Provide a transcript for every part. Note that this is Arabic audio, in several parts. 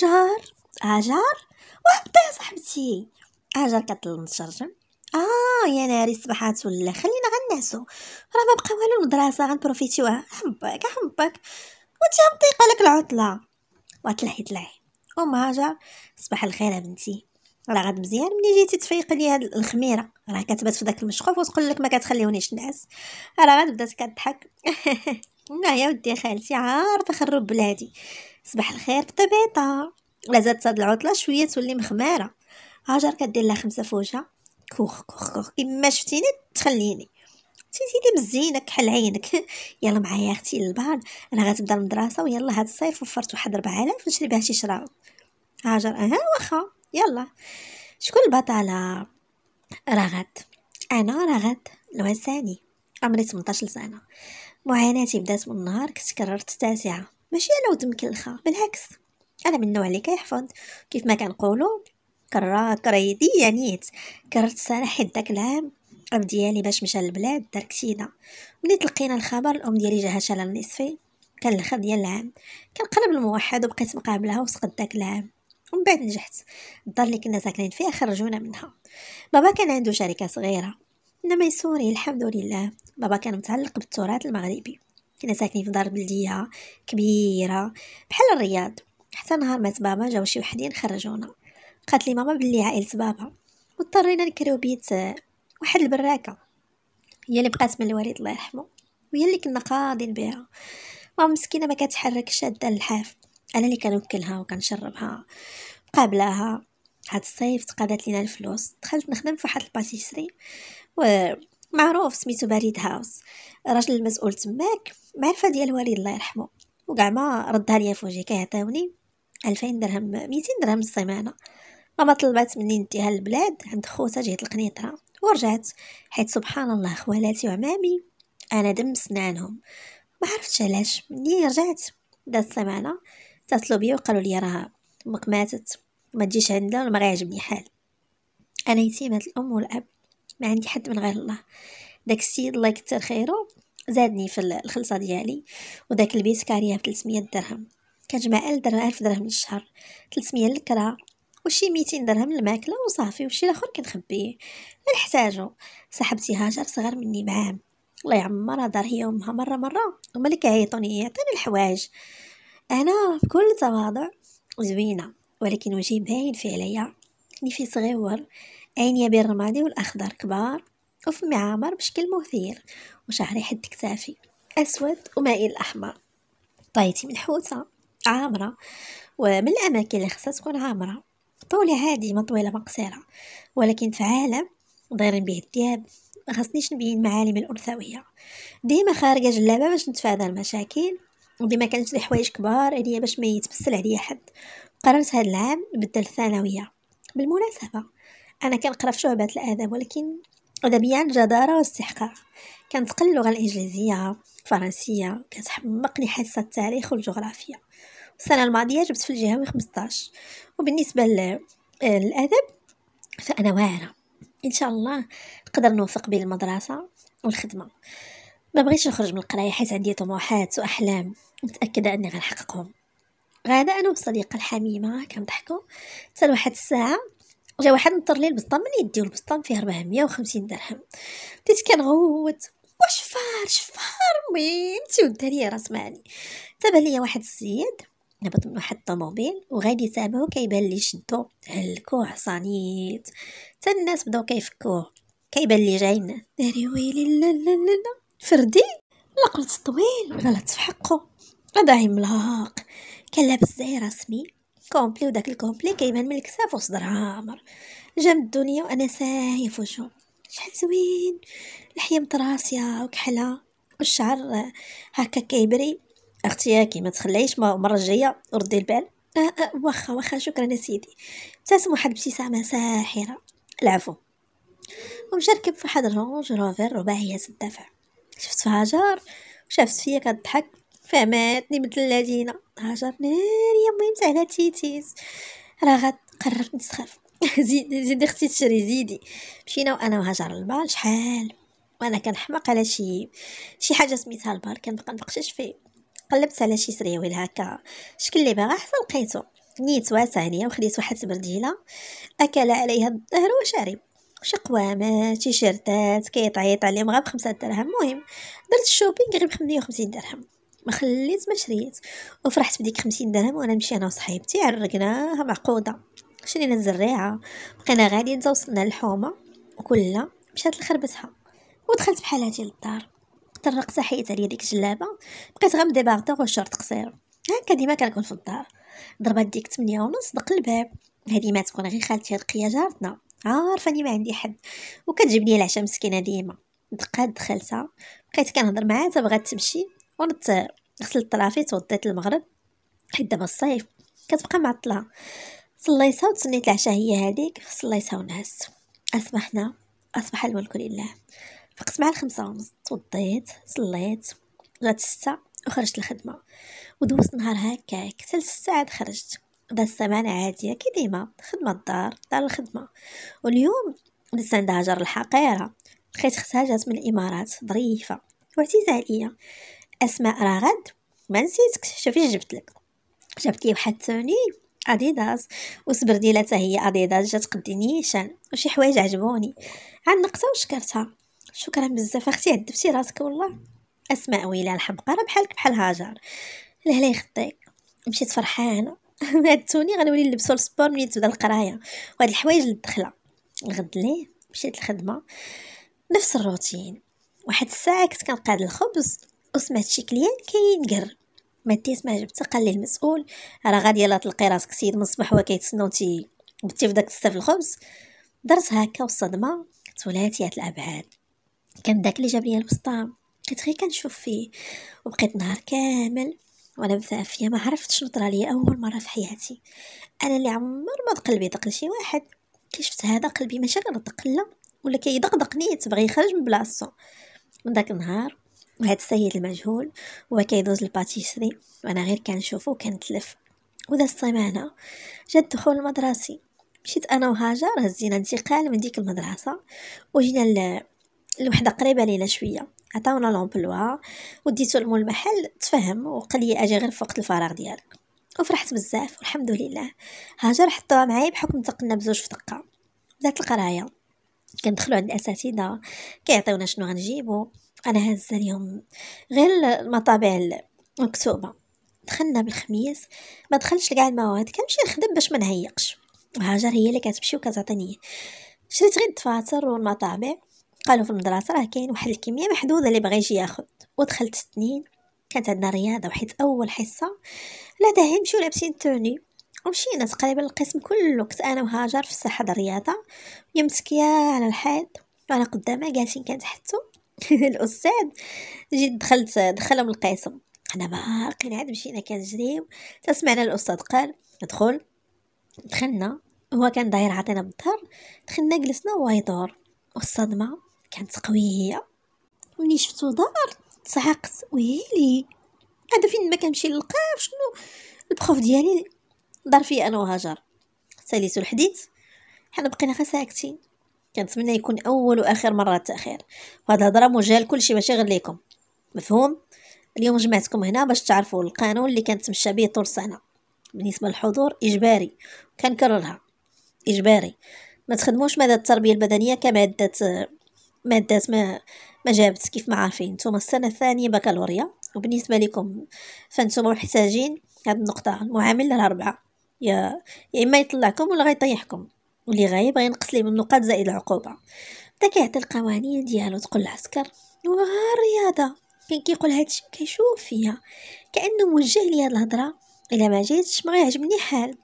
اجار اجار وهبطي يا صاحبتي اجار كتظل متشرجم اه يا ناري الصباحات ولا خلينا غنعسو راه ما بقى والو المدرسه غنبروفيتيوها حبك حبك وانت هبطي قالك العطله وطلعي طلعي ام هاجر صباح الخير بنتي راه غاد مزيان ملي جيتي تفيق لي هاد الخميره راه كتبات في داك المشخوف وتقول لك ما كتخليونيش نعس راه غاد بدات كضحك لا يا ودي خالتي عارفه خرب بلادي صباح الخير بطبيطة لا زادت هاد العطله شويه تولي مخماره هاجر كدير لها خمسه في كوخ كوخ كوخ كيما شفتيني تخليني سيدي مزينه كحل عينك يلا معايا اختي للبحر انا غتبدا المدرسه ويلا هاد الصيف وفرت واحد 4000 نشري بها شي شراو هاجر اها واخا يلا شكون البطالة رغد انا رغد الوساني عمري 18 سنه معاناتي بدات من نهار كنت كررت التاسعه ماشي انا ود كلخه بالعكس انا من النوع اللي كيحفظ كيف ما كنقولوا كرا كريدي يعني كررت سنة حيت داك العام الام ديالي باش مشى للبلاد دار كتينه ملي تلقينا الخبر الام ديالي جاها شال النصفي كان الاخر ديال العام كنقلب الموحد وبقيت مقابلها وسقط داك العام ومن بعد نجحت الدار اللي كنا ساكنين فيها خرجونا منها بابا كان عنده شركه صغيره انما يسوري الحمد لله بابا كان متعلق بالتراث المغربي كنا ساكنين في دار بلديه كبيره بحال الرياض حتى نهار مات بابا جاو شي وحدين خرجونا قالت لي ماما بلي عائله بابا واضطرينا نكريو بيت واحد البراكه هي اللي بقات من الوالد الله يرحمه وهي اللي كنا قاضين بها ماما مسكينه ما كتحرك شاده الحاف انا اللي كنوكلها وكنشربها قابلاها هاد الصيف تقادت لينا الفلوس دخلت نخدم في واحد الباتيسري و معروف سميتو باريد هاوس الراجل المسؤول تماك معرفه ديال الوالد الله يرحمه وكاع ما ردها ليا في وجهي كيعطيوني 2000 درهم 200 درهم السيمانه ماما طلبات مني نديها للبلاد عند خوتها جهه القنيطره ورجعت حيت سبحان الله خوالاتي وعمامي انا دم سنانهم ما عرفتش علاش ملي رجعت دات السيمانه اتصلوا بيا وقالوا لي راه امك ماتت ما تجيش عندنا ولا ما غيعجبني حال انا يتيمه الام والاب ما عندي حد من غير الله داك السيد الله يكثر خيره زادني في الخلصه ديالي وداك البيس كاريه ب 300 درهم كنجمع 1000 درهم 1000 درهم للشهر 300 للكرا وشي 200 درهم للماكله وصافي وشي الاخر كنخبيه ما نحتاجو صاحبتي هاجر صغر مني بعام الله يعمرها دار هي امها مره مره هما اللي كيعيطوني يعطيني الحوايج انا بكل تواضع زوينه ولكن وجهي باين فيه عليا كني في صغيور عينيا بين الرمادي والأخضر كبار وفمي عامر بشكل مثير وشعري حد كتافي أسود ومائل الأحمر طايتي منحوسة عامرة ومن الأماكن اللي خصها تكون عامرة طولي عادي ما طويلة ما قصيرة ولكن في عالم دايرين به الثياب ما خصنيش نبين معالم الانثويه ديما خارجه جلابه باش نتفادى المشاكل وديما كنشري حوايج كبار عليا باش ما يتبسل عليا حد قررت هاد العام نبدل الثانويه بالمناسبه انا كنقرا في شعبات الادب ولكن ادبية عن الجدارة والاستحقاق كنتقل اللغة الانجليزية الفرنسية كتحمقني حصة التاريخ والجغرافيا السنة الماضية جبت في الجهوي 15 وبالنسبة آه، للادب فانا واعرة ان شاء الله نقدر نوفق بين المدرسة والخدمة ما بغيتش نخرج من القرايه حيت عندي طموحات واحلام متاكده اني غنحققهم غاده انا وصديقه الحميمه كنضحكوا حتى لواحد الساعه جا واحد نطر لي البسطام من يدي والبسطام فيه 450 درهم بديت كنغوت فار شفار مين تيود ليا راس معني تابع ليا واحد السيد هبط من واحد الطوموبيل وغادي تابعو كيبان لي شدو هلكو عصانيت حتى الناس بداو كيفكوه كيبان لي جاينا داري ويلي لا لا لا لا فردي لا قلت طويل غلط في حقه هذا عملاق كان لابس زي رسمي كومبلي وداك الكومبلي كيبان من الكساف وصدر عامر جا من الدنيا وانا ساهي فوجو شحال زوين الحية متراسية وكحلة والشعر هكا كيبري ياكي ما تخليش المره الجايه ردي البال أه أه واخا واخا شكرا سيدي ابتسم واحد ابتسامه ساحره العفو ومشى ركب في واحد رونج روفر رباعيه الدفع شفت فهاجر وشافت فيا كضحك فماتني مثل الذين هاجر ناري يا مهم على تيتيز راه غاد قررت نسخف زيدي زيدي اختي تشري زيدي مشينا وانا وهاجر للبال شحال وانا كنحماق على شي شي حاجه سميتها البار كنبقى نبقشش فيه قلبت على شي سريويل هكا شكل اللي باغا حتى لقيتو نيت واسع عليا وخديت واحد البرديله اكل عليها الظهر وشارب شي قوامات تيشيرتات كيطعيط عليهم غير بخمسة درهم مهم درت الشوبينغ غير بخمية وخمسين درهم ما خليت ما شريت وفرحت بديك خمسين درهم وانا نمشي انا وصحيبتي عرقناها معقوده شرينا الزريعه بقينا غادي وصلنا للحومه وكلها مشات لخربتها ودخلت بحالاتي للدار طرقت حيت عليا ديك الجلابه بقيت غمضه باغطه وشورت قصير هكا ديما كنكون في الدار ضربات ديك 8 ونص دق الباب هادي ما تكون غير خالتي رقيه جارتنا عارفاني ما عندي حد وكتجيب لي العشاء مسكينه ديما دقات دخلتها بقيت كنهضر معاها بغات تمشي ونت غسلت طرافي توضيت المغرب حيت دابا الصيف كتبقى معطله صليتها وتسنيت العشاء هي هذيك صليتها ونعس اصبحنا اصبح الملك لله فقت مع الخمسة ونص توضيت صليت غات ستة وخرجت الخدمة ودوزت نهار هكاك حتى لستة عاد خرجت دازت السمانة عادية كي ديما خدمة الدار دار الخدمة واليوم لسا عندها جار الحقيرة لقيت ختها جات من الامارات ظريفة وعزيزة عليا اسماء راه غد ما نسيتك شوفي جبت لك جبت لي واحد ثاني اديداس وسبرديله حتى هي اديداس جات قدي نيشان وشي حوايج عجبوني عاد نقصه وشكرتها شكرا بزاف اختي عذبتي راسك والله اسماء ويله الحمقى راه بحالك بحال هاجر لهلا يخطيك مشيت فرحانه هاد التوني غنولي نلبسو للسبور ملي تبدا القرايه وهاد الحوايج للدخله الغد ليه مشيت الخدمه نفس الروتين واحد الساعه كنت كنقاد الخبز وسمعت شي كليان كينقر ما تيسمع جبت قال لي المسؤول راه غادي يلا تلقي راسك سيد من الصباح هو كيتسناو تي بتي في داك الخبز درت هكا والصدمه تولاتيات الابعاد كان داك اللي جاب لي البسطه بقيت غير كنشوف فيه وبقيت نهار كامل وانا مزعفيه ما عرفت شنو طرا ليا اول مره في حياتي انا اللي عمر ما قلبي دق لشي واحد كي شفت هذا قلبي ماشي غير دق لا ولا كيدقدق نيت باغي يخرج من بلاصتو من داك النهار وهاد السيد المجهول هو كيدوز الباتيسري وانا غير كنشوفو وكنتلف ودا السيمانه جا الدخول المدرسي مشيت انا وهاجر هزينا انتقال من ديك المدرسه وجينا ل... لوحده قريبه لينا شويه عطاونا لومبلوا وديتو لمول المحل تفهم وقال لي اجي غير في وقت الفراغ ديالك وفرحت بزاف والحمد لله هاجر حطوها معايا بحكم تقلنا بزوج في دقه بدات القرايه كندخلو عند الاساتذه كيعطيونا شنو غنجيبو أنا هز اليوم غير المطابع المكتوبة دخلنا بالخميس ما دخلش لكاع المواد كنمشي نخدم باش ما نهيقش وهاجر هي اللي كتمشي وكتعطيني شريت غير الدفاتر والمطابع قالوا في المدرسة راه كاين واحد الكمية محدودة اللي بغى يجي ياخد ودخلت سنين كانت عندنا رياضة وحيت أول حصة لا داهي نمشيو لابسين توني ومشينا تقريبا القسم كله كنت أنا وهاجر في الساحة الرياضة يمسك يا على الحيط وأنا قدامها جالسين كنتحتو الاستاذ جيت دخلت دخلهم القاسم انا باقي عاد مشينا كنجريو تسمعنا الاستاذ قال ادخل دخلنا هو كان داير عطينا بالظهر دخلنا جلسنا وهو يدور والصدمه كانت قويه هي ملي شفتو دار تصعقت ويلي هذا فين ما كنمشي نلقاه شنو البخوف ديالي دار فيا انا وهاجر ساليتو الحديث حنا بقينا غير ساكتين كنتمنى يكون اول واخر مره تاخير وهذا الهضره موجهه لكلشي ماشي غير ليكم مفهوم اليوم جمعتكم هنا باش تعرفوا القانون اللي كنتمشى به طول السنه بالنسبه للحضور اجباري كنكررها اجباري ما تخدموش ماده التربيه البدنيه كماده ماده ما ما جابت كيف ما عارفين نتوما السنه الثانيه بكالوريا وبالنسبه لكم فانتوما محتاجين هاد النقطه المعامل لها اربعه يا يا اما يطلعكم ولا غيطيحكم واللي غايب غينقص ليه من النقاط زائد العقوبه بدا كيعطي القوانين ديالو تقول العسكر وها الرياضه فين كيقول هادشي كيشوف فيا كانه موجه ليا الهضره الا ما جيتش ما غيعجبني حال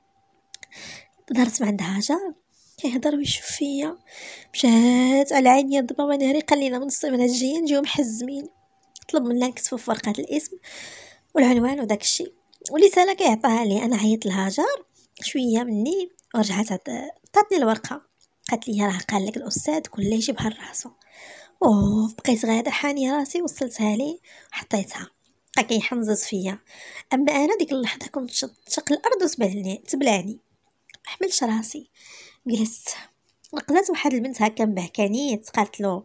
ظهرت من عند هاجر كيهضر ويشوف فيا مشات على عيني دابا وانا نهري لينا من السيمانه الجايين نجيو محزمين طلب منا نكتبوا في ورقه الاسم والعنوان وداك الشيء وليت سالا كيعطاها لي انا عيطت لهاجر شويه مني ورجعت عاد عطاتني الورقة قالت لي راه قال لك الاستاذ شيء بحال راسو اوف بقيت غادا حاني راسي وصلتها ليه حطيتها بقى كيحنزز فيا اما انا ديك اللحظه كنت شق الارض وتبلعني تبلعني حملت راسي جلست لقيت واحد البنت هكا مبهكانيت قالت له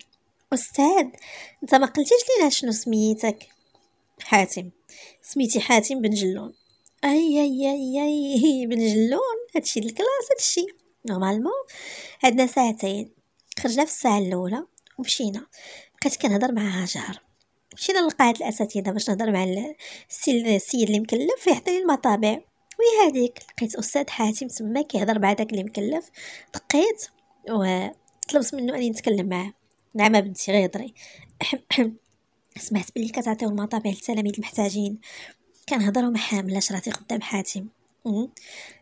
استاذ انت ما قلتيش لينا شنو سميتك حاتم سميتي حاتم بن جلون اي اي اي, أي بن جلون هادشي الكلاس هادشي نورمالمون عندنا ساعتين خرجنا في الساعه الاولى ومشينا بقيت كنهضر مع شهر مشينا لقاعة الاساتذه باش نهضر مع السيد اللي مكلف يعطيني المطابع وي هذيك لقيت استاذ حاتم تما كيهضر مع داك اللي مكلف دقيت وطلبت منه اني نتكلم معاه نعم بنتي غير هضري سمعت بلي كتعطيو المطابع للتلاميذ المحتاجين كنهضروا مع حامله شراتي قدام حاتم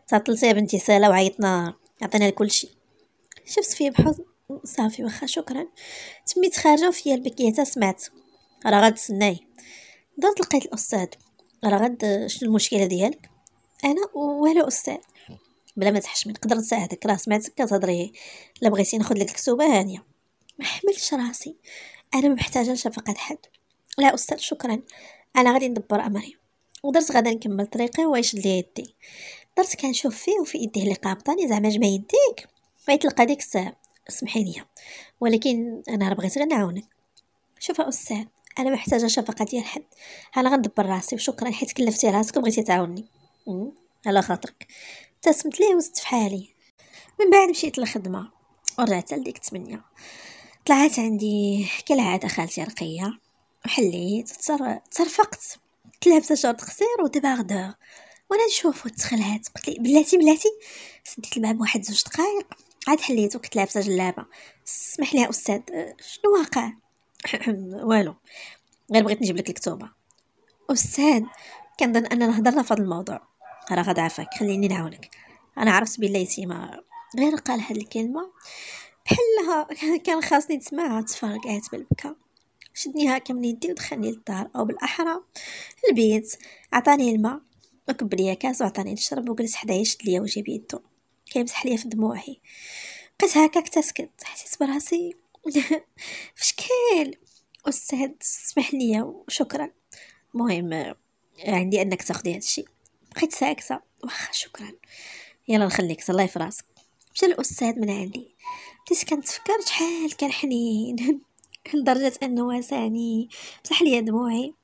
تعطلت يا بنتي سالا وعيطنا عطينا لكل شيء شفت فيه بحزن صافي واخا شكرا تميت خارجه فيا البكيه تا سمعت راه غتسناي درت لقيت الاستاذ راه غد شنو المشكله ديالك انا ولا استاذ بلا ما تحشمي نقدر نساعدك راه سمعتك كتهضري لا بغيتي ناخذ لك الكسوبه هانيه ما حملش راسي انا ما محتاجه لشفقه حد لا استاذ شكرا انا غادي ندبر امري ودرت غدا نكمل طريقي ويشد لي يدي درت كنشوف فيه وفي يديه اللي قابطاني زعما جمع يديك بغيت ديك الساعه سمحي لي ولكن انا راه بغيت غير نعاونك شوف استاذ انا محتاجه شفقه ديال حد انا غندبر راسي وشكرا حيت كلفتي راسك وبغيتي تعاوني على خاطرك ابتسمت ليه وزدت في حالي من بعد مشيت للخدمه ورجعت لديك تمنية طلعت عندي كالعاده خالتي رقيه وحليت تصرفقت تلبست شورت قصير ودباغ دو وانا نشوف تخلعات قلت لي بلاتي بلاتي سديت الباب واحد زوج دقائق عاد حليت وكنت لابسه جلابه اسمح لي يا استاذ شنو واقع والو غير بغيت نجيب لك الكتوبه استاذ كنظن اننا هضرنا في هذا الموضوع راه غدا عافاك خليني نعاونك انا عرفت بلي ما غير قال هاد الكلمه بحالها كان خاصني نسمعها تفرقعت بالبكا شدني هاكا من يدي ودخلني للدار او بالاحرى البيت عطاني الماء ركب ليا كاس وعطاني نشرب وجلس حدايا شد ليا وجهي بيدو كيمسح ليا في دموعي بقيت هكاك تسكت حسيت براسي فاش استاذ سمح ليا وشكرا المهم عندي انك تاخدي هذا الشيء بقيت ساكته واخا شكرا يلا نخليك الله في راسك مشى الاستاذ من عندي بديت كنتفكر شحال كان حنين لدرجه انه واساني مسح ليا دموعي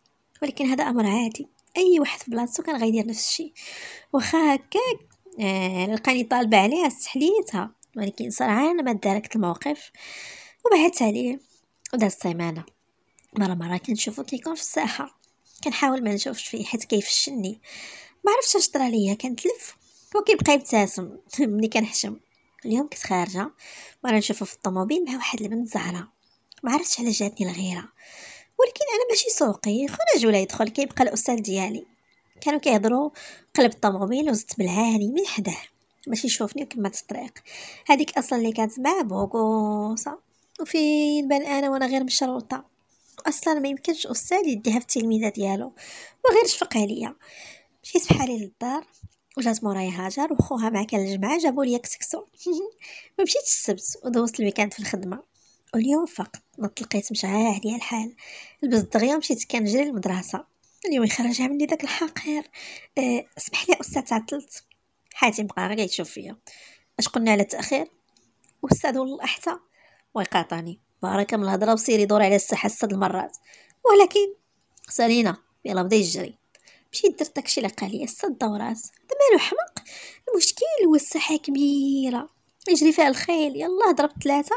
ولكن هذا امر عادي اي واحد في بلاصتو كان غيدير نفس الشيء واخا هكاك آه لقاني طالبه عليها استحليتها ولكن صراحه انا ما داركت الموقف وبعدت عليه ودازت سيمانه مره مره كنشوفو كيكون في الساحه كنحاول ما نشوفش فيه حيت كيفشلني ما عرفتش اش طرا ليا كنتلف وكيبقى يبتسم ملي كنحشم اليوم كنت خارجه مره نشوفو في الطوموبيل مع واحد البنت زهره ما عرفتش على جاتني الغيره ولكن انا ماشي سوقي خونا جولا يدخل كيبقى الاستاذ ديالي كانوا كيهضروا قلب الطوموبيل وزدت بالعاني من حداه باش يشوفني وكملت الطريق هذيك اصلا اللي كانت مع بوغوصه وفين بان انا وانا غير مشروطه اصلا ما يمكنش استاذ يديها في التلميذه ديالو وغير شفق عليا مشيت بحالي للدار وجات مورايا هاجر وخوها كان الجمعه جابوا لي كسكسو ومشيت السبت ودوزت الويكاند في الخدمه واليوم فقط ما تلقيت مشعاع عليا الحال لبست دغيا مشيت كنجري للمدرسة اليوم يخرجها مني داك الحقير أه اسمح لي استاذ تعطلت حاتم بقى غير يشوف فيا اش قلنا على التاخير استاذ والله ويقاطعني بارك من الهضره وسيري دور على الساحه السد المرات ولكن سالينا يلا بدا يجري مشيت درت داكشي اللي قال لي الصد دورات مالو حمق المشكل هو الساحه كبيره يجري فيها الخيل يلا ضربت ثلاثه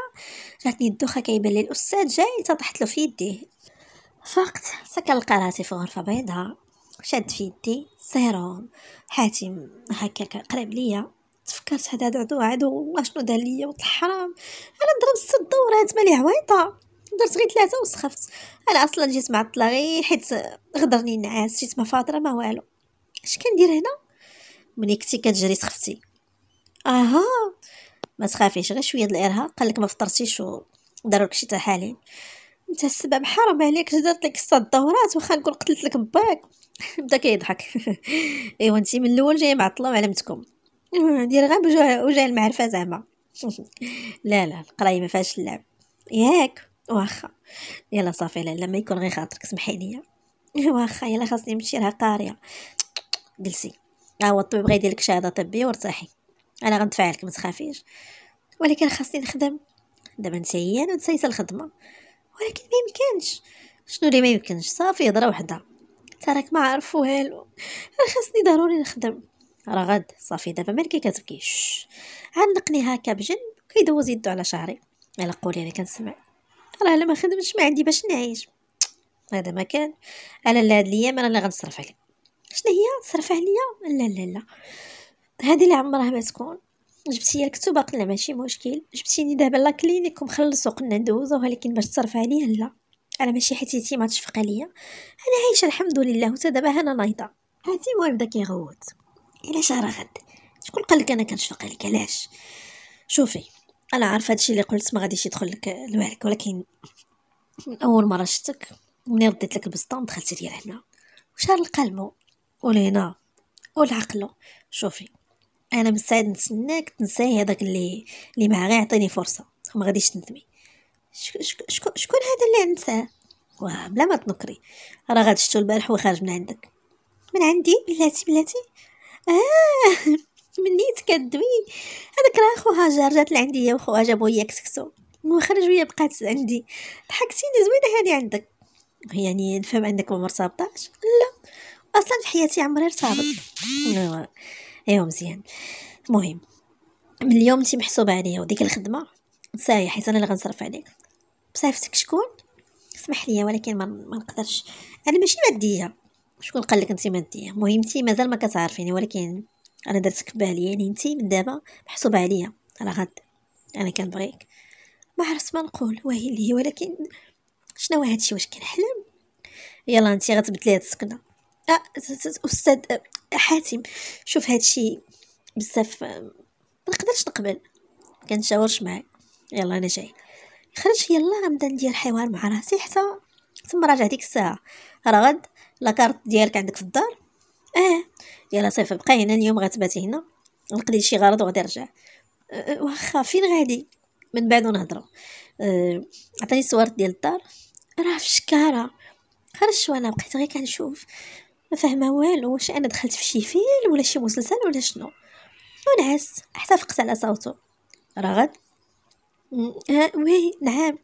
جاتني الدوخه كيبان لي الاستاذ جاي تطحت له في يديه فقت سكن راسي في غرفه بيضاء شاد في يدي سيروم حاتم هكاك قريب ليا تفكرت هذا عدو عدو والله شنو دار ليا ولد الحرام انا ضربت ست دورات مالي عويطه درت غير ثلاثه وسخفت انا اصلا جيت معطله غير حيت غدرني النعاس جيت مفاطره ما والو اش كندير هنا ملي كنتي كتجري سخفتي اها ما تخافيش غير شويه الارهاق قال لك ما فطرتيش وداروا لك شي تحاليل انت السبب حرام عليك درت لك سته الدورات واخا نكون قتلت لك باك بدا كيضحك ايوا انت من الاول جايه معطله وعلمتكم دير غير بوجه وجه المعرفه زعما لا لا القرايه ما فيهاش اللعب ياك واخا يلا صافي لالا ما يكون غير خاطرك سمحي لي واخا يلا خاصني نمشي لها قاريه جلسي ها هو الطبيب غيدير لك شهاده طبيه وارتاحي انا غنتفاعل لك ما تخافيش ولكن خاصني نخدم دابا انا ونسيت الخدمه ولكن ما يمكنش شنو اللي ما يمكنش صافي هضره وحده تراك ما عارف والو خاصني ضروري نخدم راه غد صافي دابا مالكي كتبكي عنقني هكا بجنب كيدوز يدو على شعري على قولي انا كنسمع راه الا ما خدمتش ما عندي باش نعيش هذا ما كان انا لا هاد الايام انا اللي غنصرف عليك شنو هي صرف عليا لا لا لا هذه اللي عمرها ما تكون جبتي الكتب قلنا ماشي مشكل جبتيني دابا لا كلينيك ومخلصو قلنا ندوزو ولكن باش تصرف عليا لا انا ماشي حتيتي ما تشفق عليا انا عايشه الحمد لله وتا دابا انا نايضه هاتي المهم بدا كيغوت الا شهر غد شكون قال لك انا كنشفق عليك علاش شوفي انا عارفه هادشي اللي قلت ما غاديش يدخل لك لوحدك ولكن من اول مره شفتك مني رديت لك البسطام دخلتي ليا هنا وشار القلمو ولهنا والعقلو شوفي انا بالسعد نتسناك تنساي هذاك اللي اللي ما غير يعطيني فرصه وما غاديش تندمي شكون شكون هذا اللي نساه واه بلا ما تنكري راه غاد شتو البارح وخارج من عندك من عندي بلاتي بلاتي اه منيت كدوي هذاك راه خوها جار جات لعندي هي وخو جابو هي كسكسو وخرج ويا بقات عندي ضحكتيني زوينه هذه عندك يعني نفهم انك ما مرتبطاش لا اصلا في حياتي عمري ارتبط ايوا مزيان المهم من اليوم انت محسوبه عليا وديك الخدمه نسايا حيت انا اللي غنصرف عليك بصيفتك شكون اسمح لي ولكن ما, ما نقدرش انا ماشي ماديه شكون قال لك انت ماديه المهم انت مازال ما كتعرفيني ولكن انا درتك بالي يعني انت من دابا محسوبه عليا راه غد انا كنبغيك ما عرفت ما نقول هي ولكن شنو هادشي واش كنحلم يلا انت غتبدلي هاد السكنه اه استاذ حاتم شوف هادشي بزاف ما نقدرش نقبل ما كنتشاورش معاه يلا انا جاي خرج يلا نبدا ندير حوار مع راسي حتى ثم راجع ديك الساعه رغد لاكارت ديالك عندك في الدار اه يلا صافي بقى هنا اليوم غتباتي هنا نقضي شي غرض وغادي نرجع آه، آه، واخا فين غادي من بعد ونهضروا آه، عطاني الصور ديال الدار راه في الشكاره خرجت وانا بقيت غير كنشوف ما فاهمه والو واش انا دخلت في شي فيلم ولا شي مسلسل ولا شنو ونعست حتى فقت على صوته رغد ها آه، وي نعم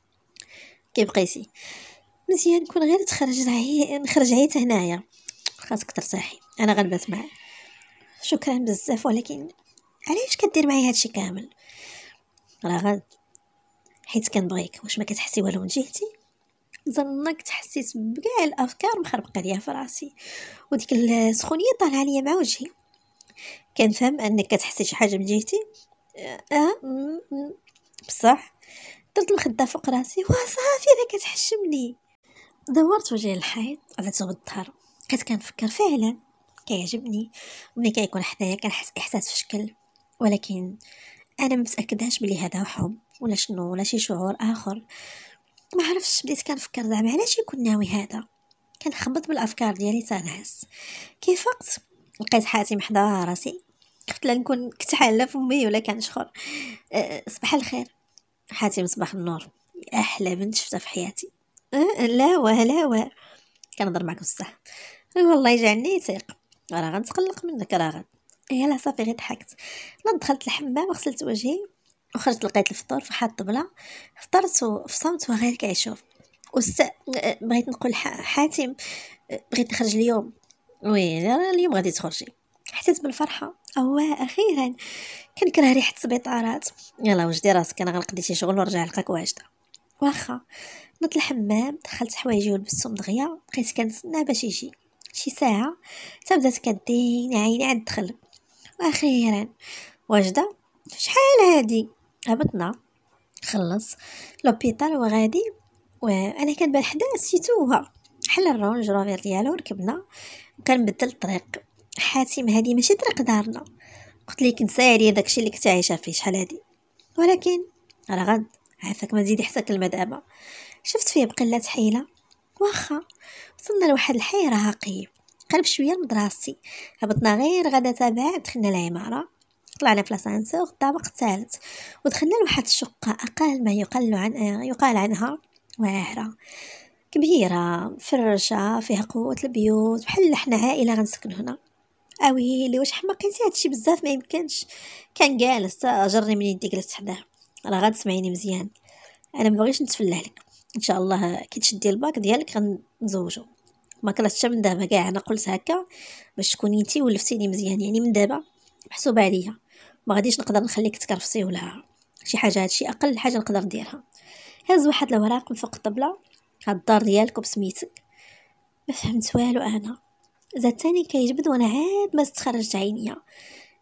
كي بقيتي مزيان كون غير تخرج عي... نخرج عيت هنايا خاصك ترتاحي انا غنبات معاك شكرا بزاف ولكن علاش كدير معايا هادشي كامل رغد حيت كنبغيك واش ما كتحسي والو من جهتي ظنك تحسيت بكاع الافكار مخربقه ليا في راسي وديك السخونيه طالعه ليا مع وجهي كنفهم انك كتحسي شي حاجه من جهتي اه, آه، بصح طلت مخده فوق راسي وصافي انا كتحشمني دورت وجهي للحيط عطيته الظهر بقيت كنفكر فعلا كيعجبني ملي كيكون حدايا كنحس احساس في شكل ولكن انا متاكدهاش بلي هذا حب ولا شنو ولا شي شعور اخر ما عرفتش بديت كنفكر زعما علاش يكون ناوي هذا كنخبط بالافكار ديالي تنعس كيف وقت لقيت حاتم حدا راسي قلت له نكون كنت حاله فمي ولا كان أه صباح الخير حاتم صباح النور احلى بنت شفتها في حياتي أه لا ولا و كنهضر معك بصح أه، والله يجعلني يتيق راه غنتقلق منك راه يلا صافي غير ضحكت دخلت الحمام وغسلت وجهي وخرجت لقيت الفطور فحال الطبله فطرت وفصمت وغير كيشوف وس بغيت نقول حاتم بغيت نخرج اليوم وي اليوم غادي تخرجي حسيت بالفرحه أوا اخيرا كنكره ريحه السبيطارات يلا وجدي راسك انا غنقضي شي شغل ونرجع لقاك واجده واخا نط الحمام دخلت حوايجي ولبستهم دغيا بقيت كنتسنى باش يجي شي ساعه حتى بدات كدين عيني عاد دخل واخيرا واجده شحال هادي هبطنا خلص لوبيتال وغادي وانا كنبان حدا نسيتوها حل الرونج روفير ديالو ركبنا وكنبدل الطريق حاتم هادي ماشي طريق دارنا قلت لك نساري داكشي اللي كنت عايشه فيه شحال هادي ولكن على غد عافاك ما تزيدي حتى كلمه دابا شفت فيه بقلة حيله واخا وصلنا لواحد الحي راهي قلب شويه لمدرستي هبطنا غير غدا تبع دخلنا العماره طلعنا في لاسانسور الطابق الثالث ودخلنا لواحد الشقة أقل ما يقال عن آه، يقال عنها واعرة كبيرة فرشة فيها قوة البيوت بحال حنا عائلة غنسكن هنا اويلي واش حماقيتي هادشي بزاف ما يمكنش كان جالس آه، جرني من يدي جلست حداه راه غاد تسمعيني مزيان انا مبغيش نتفلح لك ان شاء الله كي تشدي الباك ديالك غنزوجو ما كلاش من دابا كاع انا قلت هكا باش تكوني انت ولفتيني مزيان يعني من دابا محسوبه عليا ما غاديش نقدر نخليك تكرفسي ولا شي حاجه هادشي اقل حاجه نقدر نديرها هز واحد الوراق من فوق الطبله هاد الدار ديالك وبسميتك ما فهمت والو انا زاد تاني كيجبد وانا عاد ما استخرجت عينيا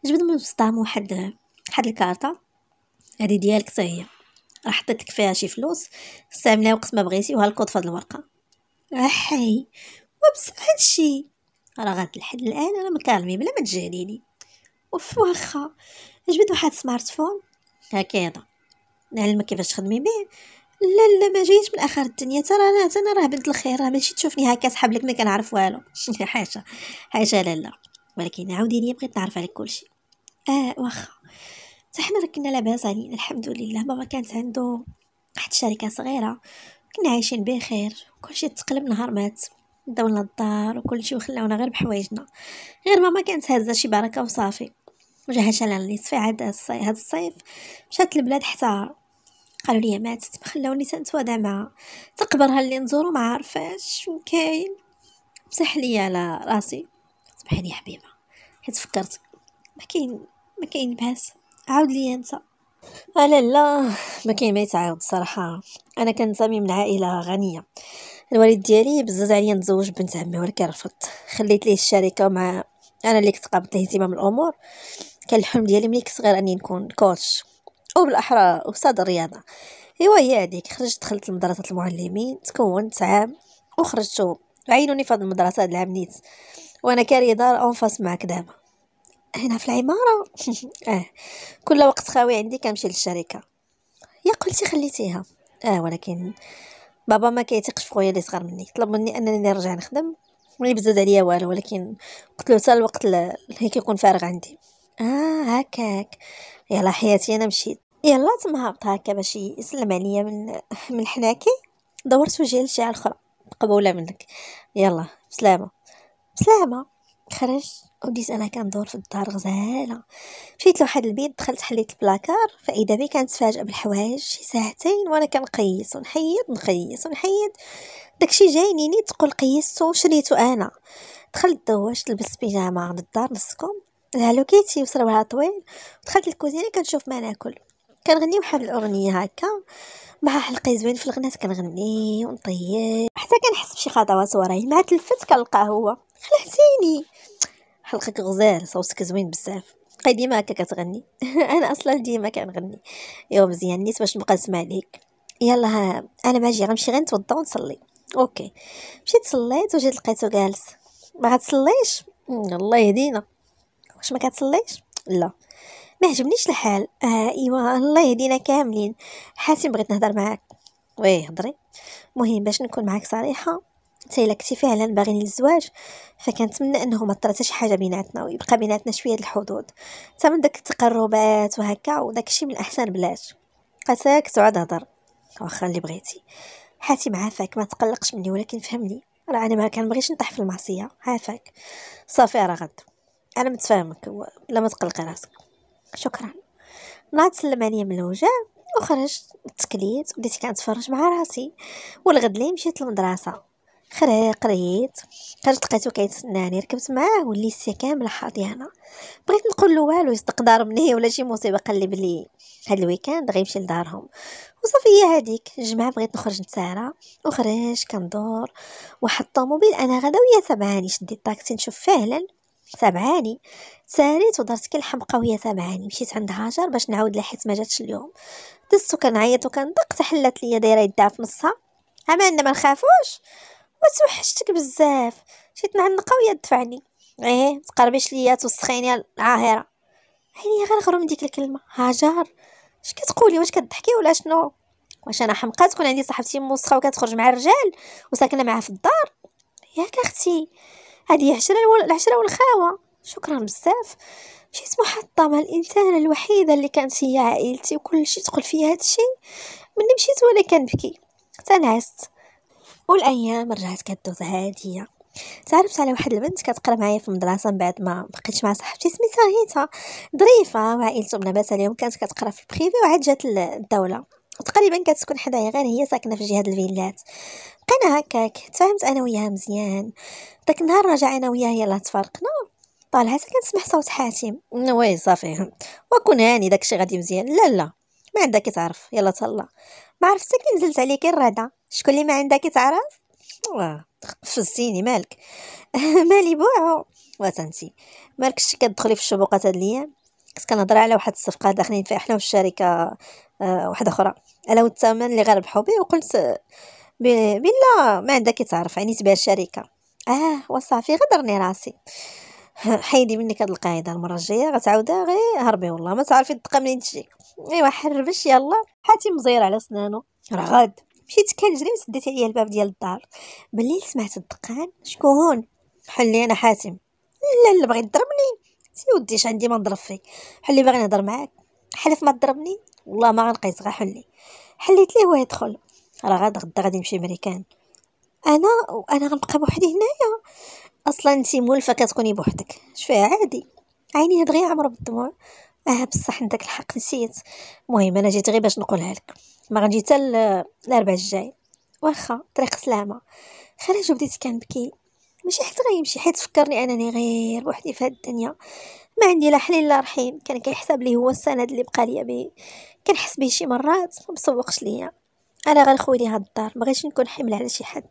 جبد من الصدام واحد واحد الكارطه هادي ديالك حتى هي راه حطيتلك فيها شي فلوس استعملها وقت ما بغيتي وها الكود فهاد الورقه احي وبصح هادشي راه غاد لحد الان انا مكالمي بلا ما تجهليني وف واخا جبت واحد سمارت فون هكذا نعلمك كيفاش تخدمي به لا لا ما جايش من اخر الدنيا ترى انا انا راه بنت الخير راه ماشي تشوفني هكا سحب لك ما كنعرف والو حاشا حاشا لا لا ولكن عاودي لي بغيت نعرف عليك كلشي اه واخا حنا راه كنا لاباس علينا الحمد لله بابا كانت عنده واحد الشركه صغيره كنا عايشين بخير كلشي تقلب نهار مات داونا الدار وكلشي وخلاونا غير بحوايجنا غير ماما كانت هازه شي بركه وصافي وجهت على النصف عاد هاد الصيف مشات لبلاد حتى قالوا لي ماتت خلوني تنتوضع معها تقبرها اللي نزورو ما عارفاش وكاين مسح لي على راسي سمحيني يا حبيبه حيت فكرت ما كاين ما كاين باس عاود لي انت آه لا لا ما كاين ما يتعاود الصراحه انا كنتمي من عائله غنيه الوالد ديالي بزز عليا نتزوج بنت عمي ولكن رفضت خليت ليه الشركه مع انا اللي كنت قابلت اهتمام الامور كان الحلم ديالي ملي كنت صغير اني نكون كوتش وبالاحرى استاذ الرياضه ايوا هي هذيك خرجت دخلت لمدرسه المعلمين تكونت عام وخرجت عينوني في هاد المدرسه هاد العام نيت وانا كاري دار اونفاس معك دابا هنا في العماره اه كل وقت خاوي عندي كنمشي للشركه يا قلتي خليتيها اه ولكن بابا ما كيثقش في خويا اللي صغر مني طلب مني انني نرجع نخدم ما يبزد عليا والو ولكن قلت له حتى الوقت اللي كيكون فارغ عندي اه هكاك يلا حياتي انا مشيت يلا تم هابط هكا باش يسلم عليا من من الحناكي دورت وجهي لشي على الاخرى مقبوله منك يلا بسلامه بسلامه خرجت وديت انا كندور في الدار غزاله مشيت لواحد البيت دخلت حليت البلاكار فاذا بي كانت فاجئه بالحوايج شي ساعتين وانا كنقيس ونحيد نقيس ونحيد داكشي جايني نيت تقول قيستو وشريتو انا دخلت دوشت لبست بيجامه عند الدار نص كم الهالو كيتي وصروها طويل دخلت الكوزينه كنشوف ما ناكل كنغني واحد الاغنيه هكا مع حلقي زوين في الغنات كنغني ونطيب حتى كنحس بشي خطوات وراي مع تلفت كنلقاه هو خلعتيني حلقك غزال صوتك زوين بزاف بقاي ديما هكا كتغني انا اصلا ديما كنغني يا مزيان نيت باش نبقى نسمع ليك يلا ها انا ماجي غنمشي غير نتوضا ونصلي اوكي مشيت صليت وجيت لقيتو جالس ما غتصليش الله يهدينا واش ما كتصليش لا ما عجبنيش الحال آه ايوا الله يهدينا كاملين حاسين بغيت نهضر معاك وي هضري مهم باش نكون معاك صريحه حتى الا كنتي فعلا باغيني للزواج فكنتمنى انه ما طرات شي حاجه بيناتنا ويبقى بيناتنا شويه الحدود حتى من داك التقربات وهكا وداك الشيء من الاحسن بلاش قساك تعاد هضر واخا اللي بغيتي حاتي معافاك ما تقلقش مني ولكن فهمني راه انا ما كنبغيش نطيح في المعصيه عافاك صافي راه غد انا متفاهمك لا تقلقي راسك شكرا نهار تسلم عليا من الوجع وخرجت تكليت وبديت كنتفرج مع راسي والغد لي مشيت للمدرسه خري قريت خرجت لقيتو كيتسناني ركبت معاه والليسيه كامله حاضيانا بغيت نقول له والو يصدق ضربني ولا شي مصيبه قلب لي هاد الويكاند غيمشي لدارهم وصافي هي هذيك الجمعه بغيت نخرج نتسارى وخرج كندور واحد الطوموبيل انا غدا ويا تبعاني شديت الطاكسي نشوف فعلا سامعاني ساريت ودرت كالحمقى وهي سامعاني مشيت عند هاجر باش نعاود لحيت ما جاتش اليوم دزت وكنعيط وكندق تحلات ليا دايره يدها في نصها عندنا ما نخافوش وتوحشتك بزاف مشيت معنقه وهي دفعني ايه تقربيش ليا توسخيني العاهره عيني غرو من ديك الكلمه هاجر اش كتقولي واش كتضحكي ولا شنو واش انا حمقى تكون عندي صاحبتي موسخه وكتخرج مع الرجال وساكنه معاه في الدار ياك اختي هذه العشرة العشرة والخاوة شكرا بزاف مشيت محطمة الإنسانة الوحيدة اللي كانت هي عائلتي وكل شيء تقول فيها هادشي ملي مشيت وانا كنبكي تنعست والايام رجعت كدوز هاديه تعرفت على واحد البنت كتقرا معايا في المدرسه من بعد ما بقيتش مع صاحبتي سميتها هيتا ظريفه وعائلتهم لاباس عليهم كانت كتقرا في البريفي وعاد جات الدوله تقريبا كتسكن حدايا غير هي ساكنه في جهه الفيلات بقينا هكاك تفاهمت انا وياها مزيان داك النهار رجع انا وياها يلاه تفرقنا طالعه حتى كنسمع صوت حاتم وي صافي وكون هاني داكشي غادي مزيان لا لا ما عندها كتعرف يلا تهلا ما كي نزلت عليك الردا شكون اللي ما عندها كتعرف واه فزتيني مالك مالي بوعو واتنتي مالكش كتدخلي في الشبوقات هاد الايام كنت كنهضر على واحد الصفقه داخلين فيها حنا والشركه آه، واحده اخرى على الثمن اللي غنربحو به وقلت بلا ما عندك كيتعرف عنيت بها الشركه اه وصافي غدرني راسي حيدي منك هاد القاعده المره الجايه غتعاودها غير هربي والله ما تعرفي الدقه منين تجي ايوا حربش يلا حاتي مزير على سنانو راه غاد مشيت كنجري وسديت عليا الباب ديال الدار بالليل سمعت الدقان شكون حلي انا حاتم لا لا بغي يضربني سي ودي عندي ما نضرب فيك حلي باغي نهضر معاك حلف ما تضربني والله ما غنقيس حلي حليت ليه يدخل راه غاد غدا غادي نمشي مريكان انا وانا غنبقى بوحدي هنايا اصلا انت مولفه كتكوني بوحدك شفيها عادي عيني دغيا عمرو بالدموع اه بصح عندك الحق نسيت المهم انا جيت غير باش نقولها لك ما غنجي حتى الاربعاء الجاي واخا طريق سلامه خرج وبديت كنبكي ماشي حيت غيمشي حيت فكرني انني غير وحدي في هاد الدنيا ما عندي لا حنين لا رحيم كان كيحسب لي هو السند اللي بقى ليا به كنحس به شي مرات ما مسوقش ليا انا غنخوي لي هاد الدار بغيتش نكون حمله على شي حد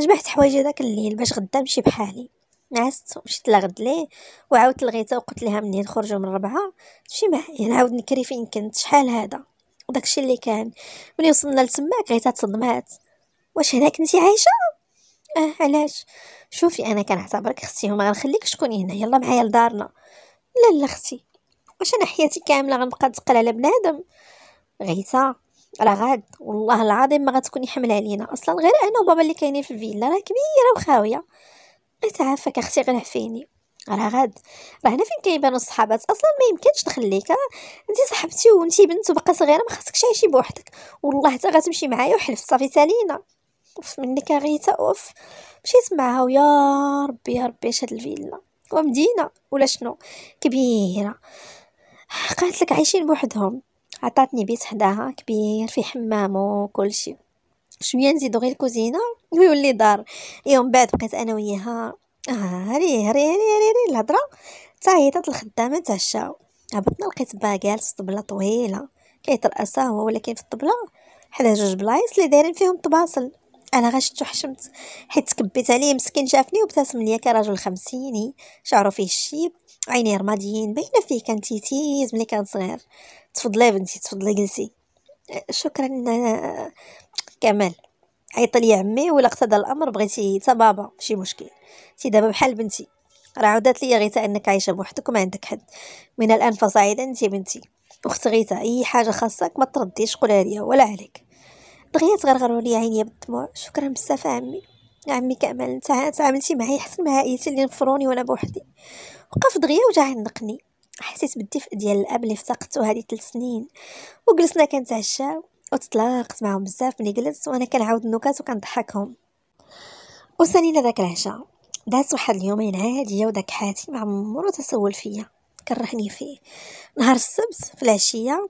جمعت حوايجي داك الليل باش غدا نمشي بحالي نعست ومشيت لغد ليه وعاودت لغيتها وقلت لها منين نخرجوا من ربعه تمشي معايا نعاود نكري فين كنت شحال هذا وداكشي اللي كان ملي وصلنا لتماك غيتها تصدمات واش هنا كنتي عايشه اه علاش شوفي انا كنعتبرك اختي وما غنخليكش تكوني هنا يلا معايا لدارنا لا لا اختي واش انا حياتي كامله غنبقى نتقل على بنادم غيثا راه غاد والله العظيم ما غتكوني حمل علينا اصلا غير انا وبابا اللي كاينين في الفيلا راه كبيره وخاويه غيثا عافاك اختي غير عفيني راه غاد راه هنا فين كيبانو الصحابات اصلا ما يمكنش نخليك انت آه. صاحبتي وانت بنت وباقا صغيره ما خاصكش تعيشي بوحدك والله حتى غتمشي معايا وحلف صافي سالينا اوف منك غيتا اوف مشيت معها ويا ربي يا ربي اش هاد الفيلا ومدينه ولا شنو كبيره قالت لك عايشين بوحدهم عطاتني بيت حداها كبير في وكل شيء شويه نزيدو غير الكوزينه ويولي دار يوم بعد بقيت انا وياها آه، هري هري هري هري هري الهضره حتى عيطات الخدامه تعشاو هبطنا لقيت با جالس طبله طويله كيترأسا هو ولكن في الطبله حدا جوج بلايص اللي دايرين فيهم طباصل انا غاش تحشمت حيت كبيت عليه مسكين شافني وابتسم ليا كراجل خمسيني شعرو فيه الشيب عينيه رماديين باينه فيه كان تيتيز ملي كان صغير تفضلي بنتي تفضلي جلسي شكرا كمال عيط لي عمي ولا اقتضى الامر بغيتي تا بابا ماشي مشكل تي دابا بحال بنتي راه عودات لي غيتا انك عايشه بوحدك وما عندك حد من الان فصاعدا انت بنتي اخت غيتا اي حاجه خاصك ما ترديش قولها ليا ولا عليك بغيت تغرغروا لي عينيا بالدموع شكرا بزاف عمي عمي كامل انت تعاملتي معايا حسن ما عائلتي اللي نفروني وانا بوحدي وقف دغيا وجا عندقني حسيت بالدفء ديال الاب اللي افتقدته هذه ثلاث سنين وجلسنا كنتعشاو وتطلقت معهم بزاف ملي جلست وانا كنعاود النكات وكنضحكهم وسالينا داك العشاء دازت واحد اليومين هاديه وداك حاتم عمرو تسول فيا كرهني فيه نهار السبت في العشيه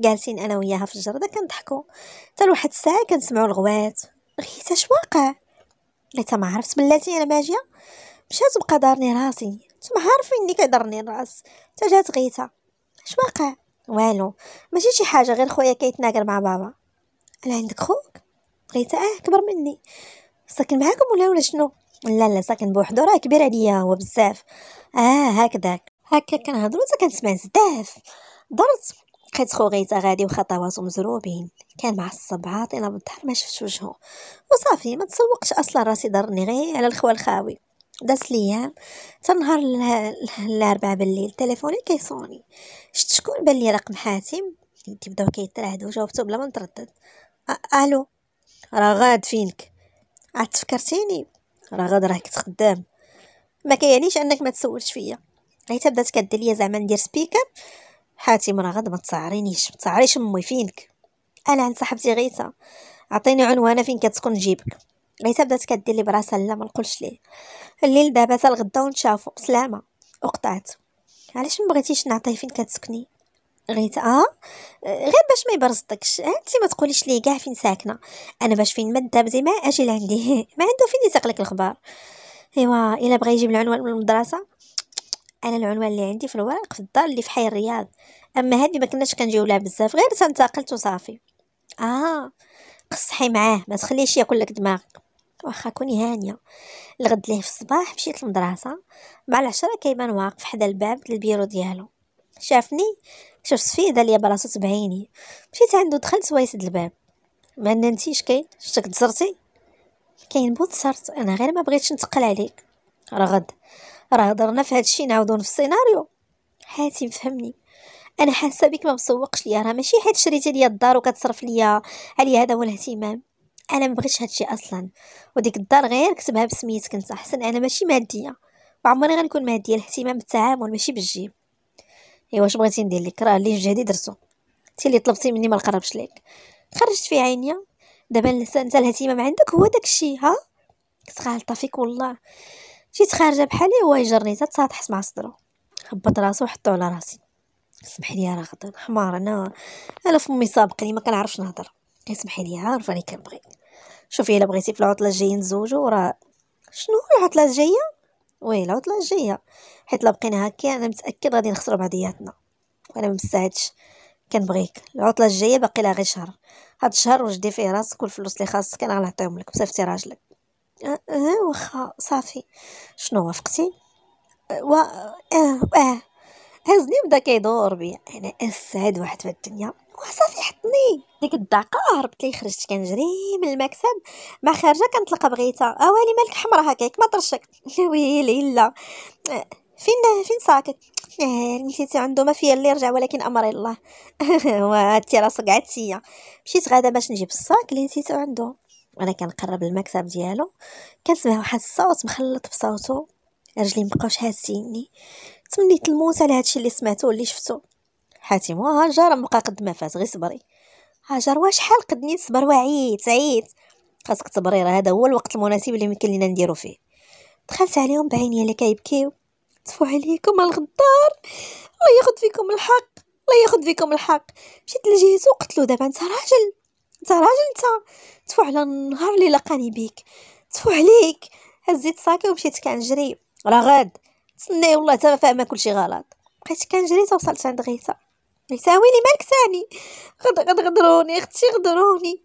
جالسين انا وياها في الجرده كنضحكوا حتى لواحد الساعه كنسمعوا الغوات غيتا اش واقع لتا ما عرفت بلاتي انا ماجيه مشات بقى دارني راسي نتوما عارفين اللي كيضرني الراس حتى جات غيتا اش واقع والو ماشي شي حاجه غير خويا كيتناقر مع بابا انا عندك خوك غيتا اه كبر مني ساكن معاكم ولا ولا شنو لا لا ساكن بوحدو راه كبير عليا هو بزاف اه هكذاك هكا كنهضروا حتى كنسمع بزاف درت لقيت غيتا غادي وخطواتو مزروبين كان مع معصب عاطلة بالظهر ما شفتش وجهه وصافي ما تسوقش اصلا راسي ضرني غير على الخوال الخاوي داس ليام تنهار الاربعاء بالليل تليفوني كيصوني شت شكون بان لي رقم حاتم يدي بداو كيتراهدو جاوبتو بلا ما نتردد الو راه غاد فينك عاد تفكرتيني راه غاد راك تخدام ما كيعنيش انك ما تسولش فيا غير بدات كدير ليا زعما ندير سبيكر حاتي مرا غد ما تصعرينيش ما تصعريش امي فينك انا عند صاحبتي غيثا عطيني عنوانه فين كتسكن نجيبك غيثا بدات كدير لي براسها لا ما نقولش ليه الليل دابا حتى الغدا ونشافو سلامه وقطعت علاش ما بغيتيش نعطيه فين كتسكني غيت اه غير باش ما يبرزطكش انت ما تقوليش ليه كاع فين ساكنه انا باش فين ما داب زي ما اجي لعندي ما عنده فين يسق الخبر ايوا الا بغى يجيب العنوان من المدرسه انا العنوان اللي عندي في الورق في الدار اللي في حي الرياض اما هذه ما كناش كنجيو لها بزاف غير تنتقلت وصافي اه قصحي معاه ما تخليش ياكل لك دماغك واخا كوني هانيه الغد ليه في الصباح مشيت للمدرسه مع العشرة كيبان واقف حدا الباب للبيرو ديالو شافني شاف سفيدة ليا براسو بعيني مشيت عنده دخلت ويسد الباب ما ننتيش كاين شتك تزرتي كاين بوت صرت انا غير ما بغيتش نتقل عليك رغد راه هضرنا في هادشي نعاودو في السيناريو حاتم فهمني انا حاسه بك ما مسوقش ليا راه ماشي حيت شريتي ليا الدار وكتصرف ليا عليا هذا هو الاهتمام انا ما بغيتش هادشي اصلا وديك الدار غير كتبها بسميتك انت حسن انا ماشي ماديه وعمري غنكون ماديه الاهتمام بالتعامل ماشي بالجيب ايوا واش بغيتي ندير لك راه اللي جهدي درتو انت اللي طلبتي مني ما نقربش ليك خرجت في عينيا دابا انت الاهتمام عندك هو داكشي ها كنت فيك والله جيت خارجه بحالي هو يجرني تتصاطحت مع صدرو هبط راسو وحطو على راسي سمح لي راه غدا حمار انا انا فمي سابقني ما كنعرفش نهضر سمحي لي عارفه راني كنبغيك شوفي الا بغيتي في العطله الجايه نزوجو راه شنو العطله الجايه وي العطله الجايه حيت لا بقينا هكا انا متاكد غادي نخسروا بعضياتنا وانا ما مستعدش كنبغيك العطله الجايه باقي لها غير شهر هاد الشهر وجدي فيه راسك والفلوس اللي خاصك انا غنعطيهم لك بصفتي راجلك أه،, اه, واخا صافي شنو وافقتي أه، و اه اه هزني بدا كيدور بيا انا اسعد واحد في الدنيا وصافي حطني ديك الدقه هربت لي خرجت كنجري من المكتب ما خارجه كنطلق بغيتها اوالي مالك حمرا هكاك ما طرشك ويلي لا أه، فين فين ساكت نسيتي عنده ما فيا اللي رجع ولكن امر الله وهاتي راسك عتيه مشيت غدا باش نجيب الصاك اللي نسيتو عنده وانا كنقرب المكتب ديالو كنسمع واحد الصوت مخلط بصوتو رجلي مبقاوش حاسيني تمنيت الموت على هادشي اللي سمعتو واللي شفتو حاتم وهاجر آه، مبقى قد ما فات غير صبري هاجر واش حال قد نصبر وعيت عيت خاصك تبرير هذا هو الوقت المناسب اللي يمكن لينا نديرو فيه دخلت عليهم بعيني اللي كيبكيو تفو عليكم الغدار الله ياخذ فيكم الحق الله ياخذ فيكم الحق مشيت لجهتو قلت له دابا انت راجل انت راجل انت تفو على النهار اللي لقاني بيك تفو عليك هزيت صاكي ومشيت كنجري راه غاد تسناي والله تا فاهمه كلشي غلط بقيت كنجري توصلت وصلت عند غيتا غيثه ويلي مالك ثاني غد غد غدروني اختي غدروني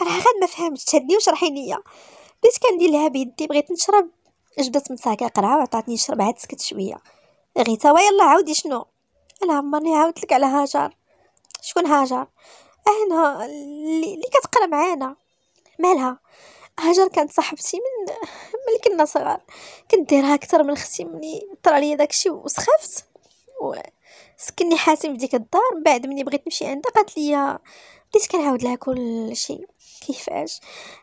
راه غاد ما فهمتش تهدني وشرحي ليا بديت كندير لها بيدي بغيت نشرب جبدت من صاكي قرعه وعطاتني نشرب عاد سكت شويه غيتا يلا عاودي شنو انا عمرني عاودت لك على هاجر شكون هاجر اهنا اللي كتقرا معانا مالها هاجر كانت صاحبتي من ملي كنا صغار كنديرها اكثر من اختي ملي طرا لي داكشي وسخفت وسكني حاتم في ديك الدار من بعد ملي بغيت نمشي عندها قالت لي بديت كنعاود لها كلشي كيفاش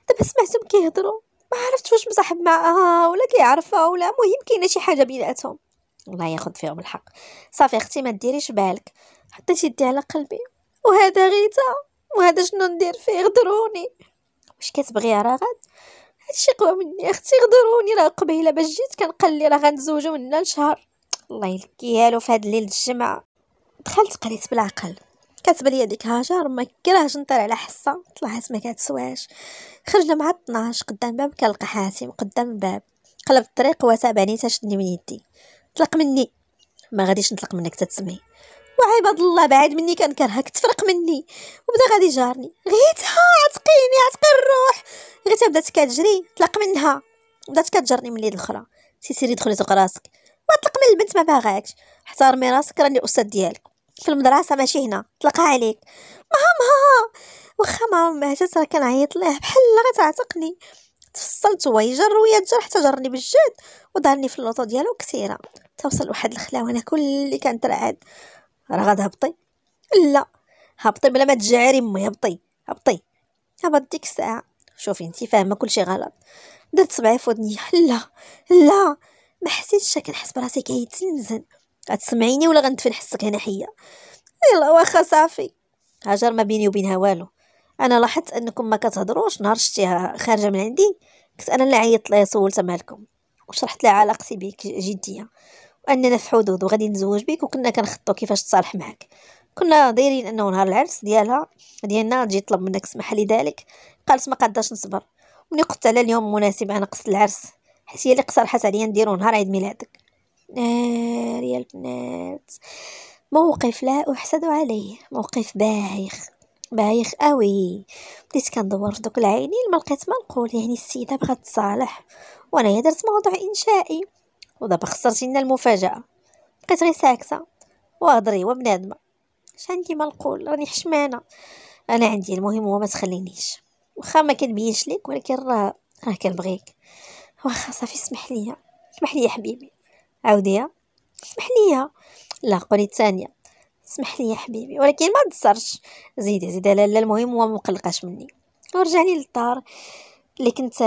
دابا سمعتهم كيهضروا ما عرفت واش مصاحب معاها ولا كيعرفها ولا مهم كاينه شي حاجه بيناتهم الله ياخذ فيهم الحق صافي اختي ما ديريش بالك حطيت يدي على قلبي وهذا غيتا وهذا شنو ندير فيه غدروني واش كتبغي راه غاد هادشي قوا مني اختي غدروني راه قبيله باش جيت كنقل لي راه غنتزوجو منا لشهر الله يلكيها له فهاد الليل الجمعه دخلت قريت بالعقل كاتبه لي ديك هاجر ما كرهش نطير على حصه طلعت ما كتسواش خرجنا مع 12 قدام باب كنلقى حاتم قدام الباب قلب الطريق وتابعني تشدني من يدي طلق مني ما غاديش نطلق منك تتسمي وعباد عباد الله بعد مني كنكرهك تفرق مني وبدا غادي جارني غيتها عتقيني عتقي الروح غيتها بدات كتجري طلق منها بدات كتجرني من اليد الاخرى سيسيري دخلي سوق راسك ما طلق من البنت ما باغاكش احترمي راسك راني الاستاذ ديالك في المدرسه ماشي هنا طلقها عليك مها مها واخا ما ماتت راه كنعيط ليه بحال غتعتقني تفصلت هو يجر ويا جر حتى جرني بالجد ودارني في اللوطو ديالو كثيره توصل واحد الخلا انا كل اللي كنترعد راه هبطي لا هبطي بلا ما تجعري امي هبطي هبطي هبط ديك الساعه شوفي انت فاهمه كلشي غلط درت صبعي في ودني لا لا ما حسيتش كنحس براسي كيتنزل غتسمعيني ولا غندفن حسك هنا حيه يلا واخا صافي هاجر ما بيني وبينها والو انا لاحظت انكم ما كتهضروش نهار شتيها خارجه من عندي كنت انا اللي عيطت لها سولتها مالكم وشرحت لها علاقتي بك جديه واننا في حدود وغادي نتزوج بك وكنا كنخطو كيفاش تصالح معاك كنا دايرين انه نهار العرس ديالها ديالنا تجي طلب منك سمح لي ذلك قالت ما قداش نصبر ملي قلت على اليوم مناسب انا قصد العرس حيت هي اللي اقترحت عليا نديرو نهار عيد ميلادك ناري يا البنات موقف لا احسد عليه موقف بايخ بايخ قوي بديت كندور في دوك العينين ما لقيت ما نقول يعني السيده بغات تصالح وانا درت موضوع انشائي ودابا خسرتي لنا المفاجاه بقيت غير ساكته وهضري وبنادمه اش عندي ما نقول راني حشمانه انا عندي المهم هو ما تخلينيش واخا ما كنبينش ليك ولكن راه راه كنبغيك واخا صافي سمح ليا سمح ليا حبيبي عاوديها سمح ليا لا قولي الثانيه سمح ليا حبيبي ولكن ما تصرش زيدي زيدي لا لا المهم هو مقلقاش مني ورجعني للدار اللي كنت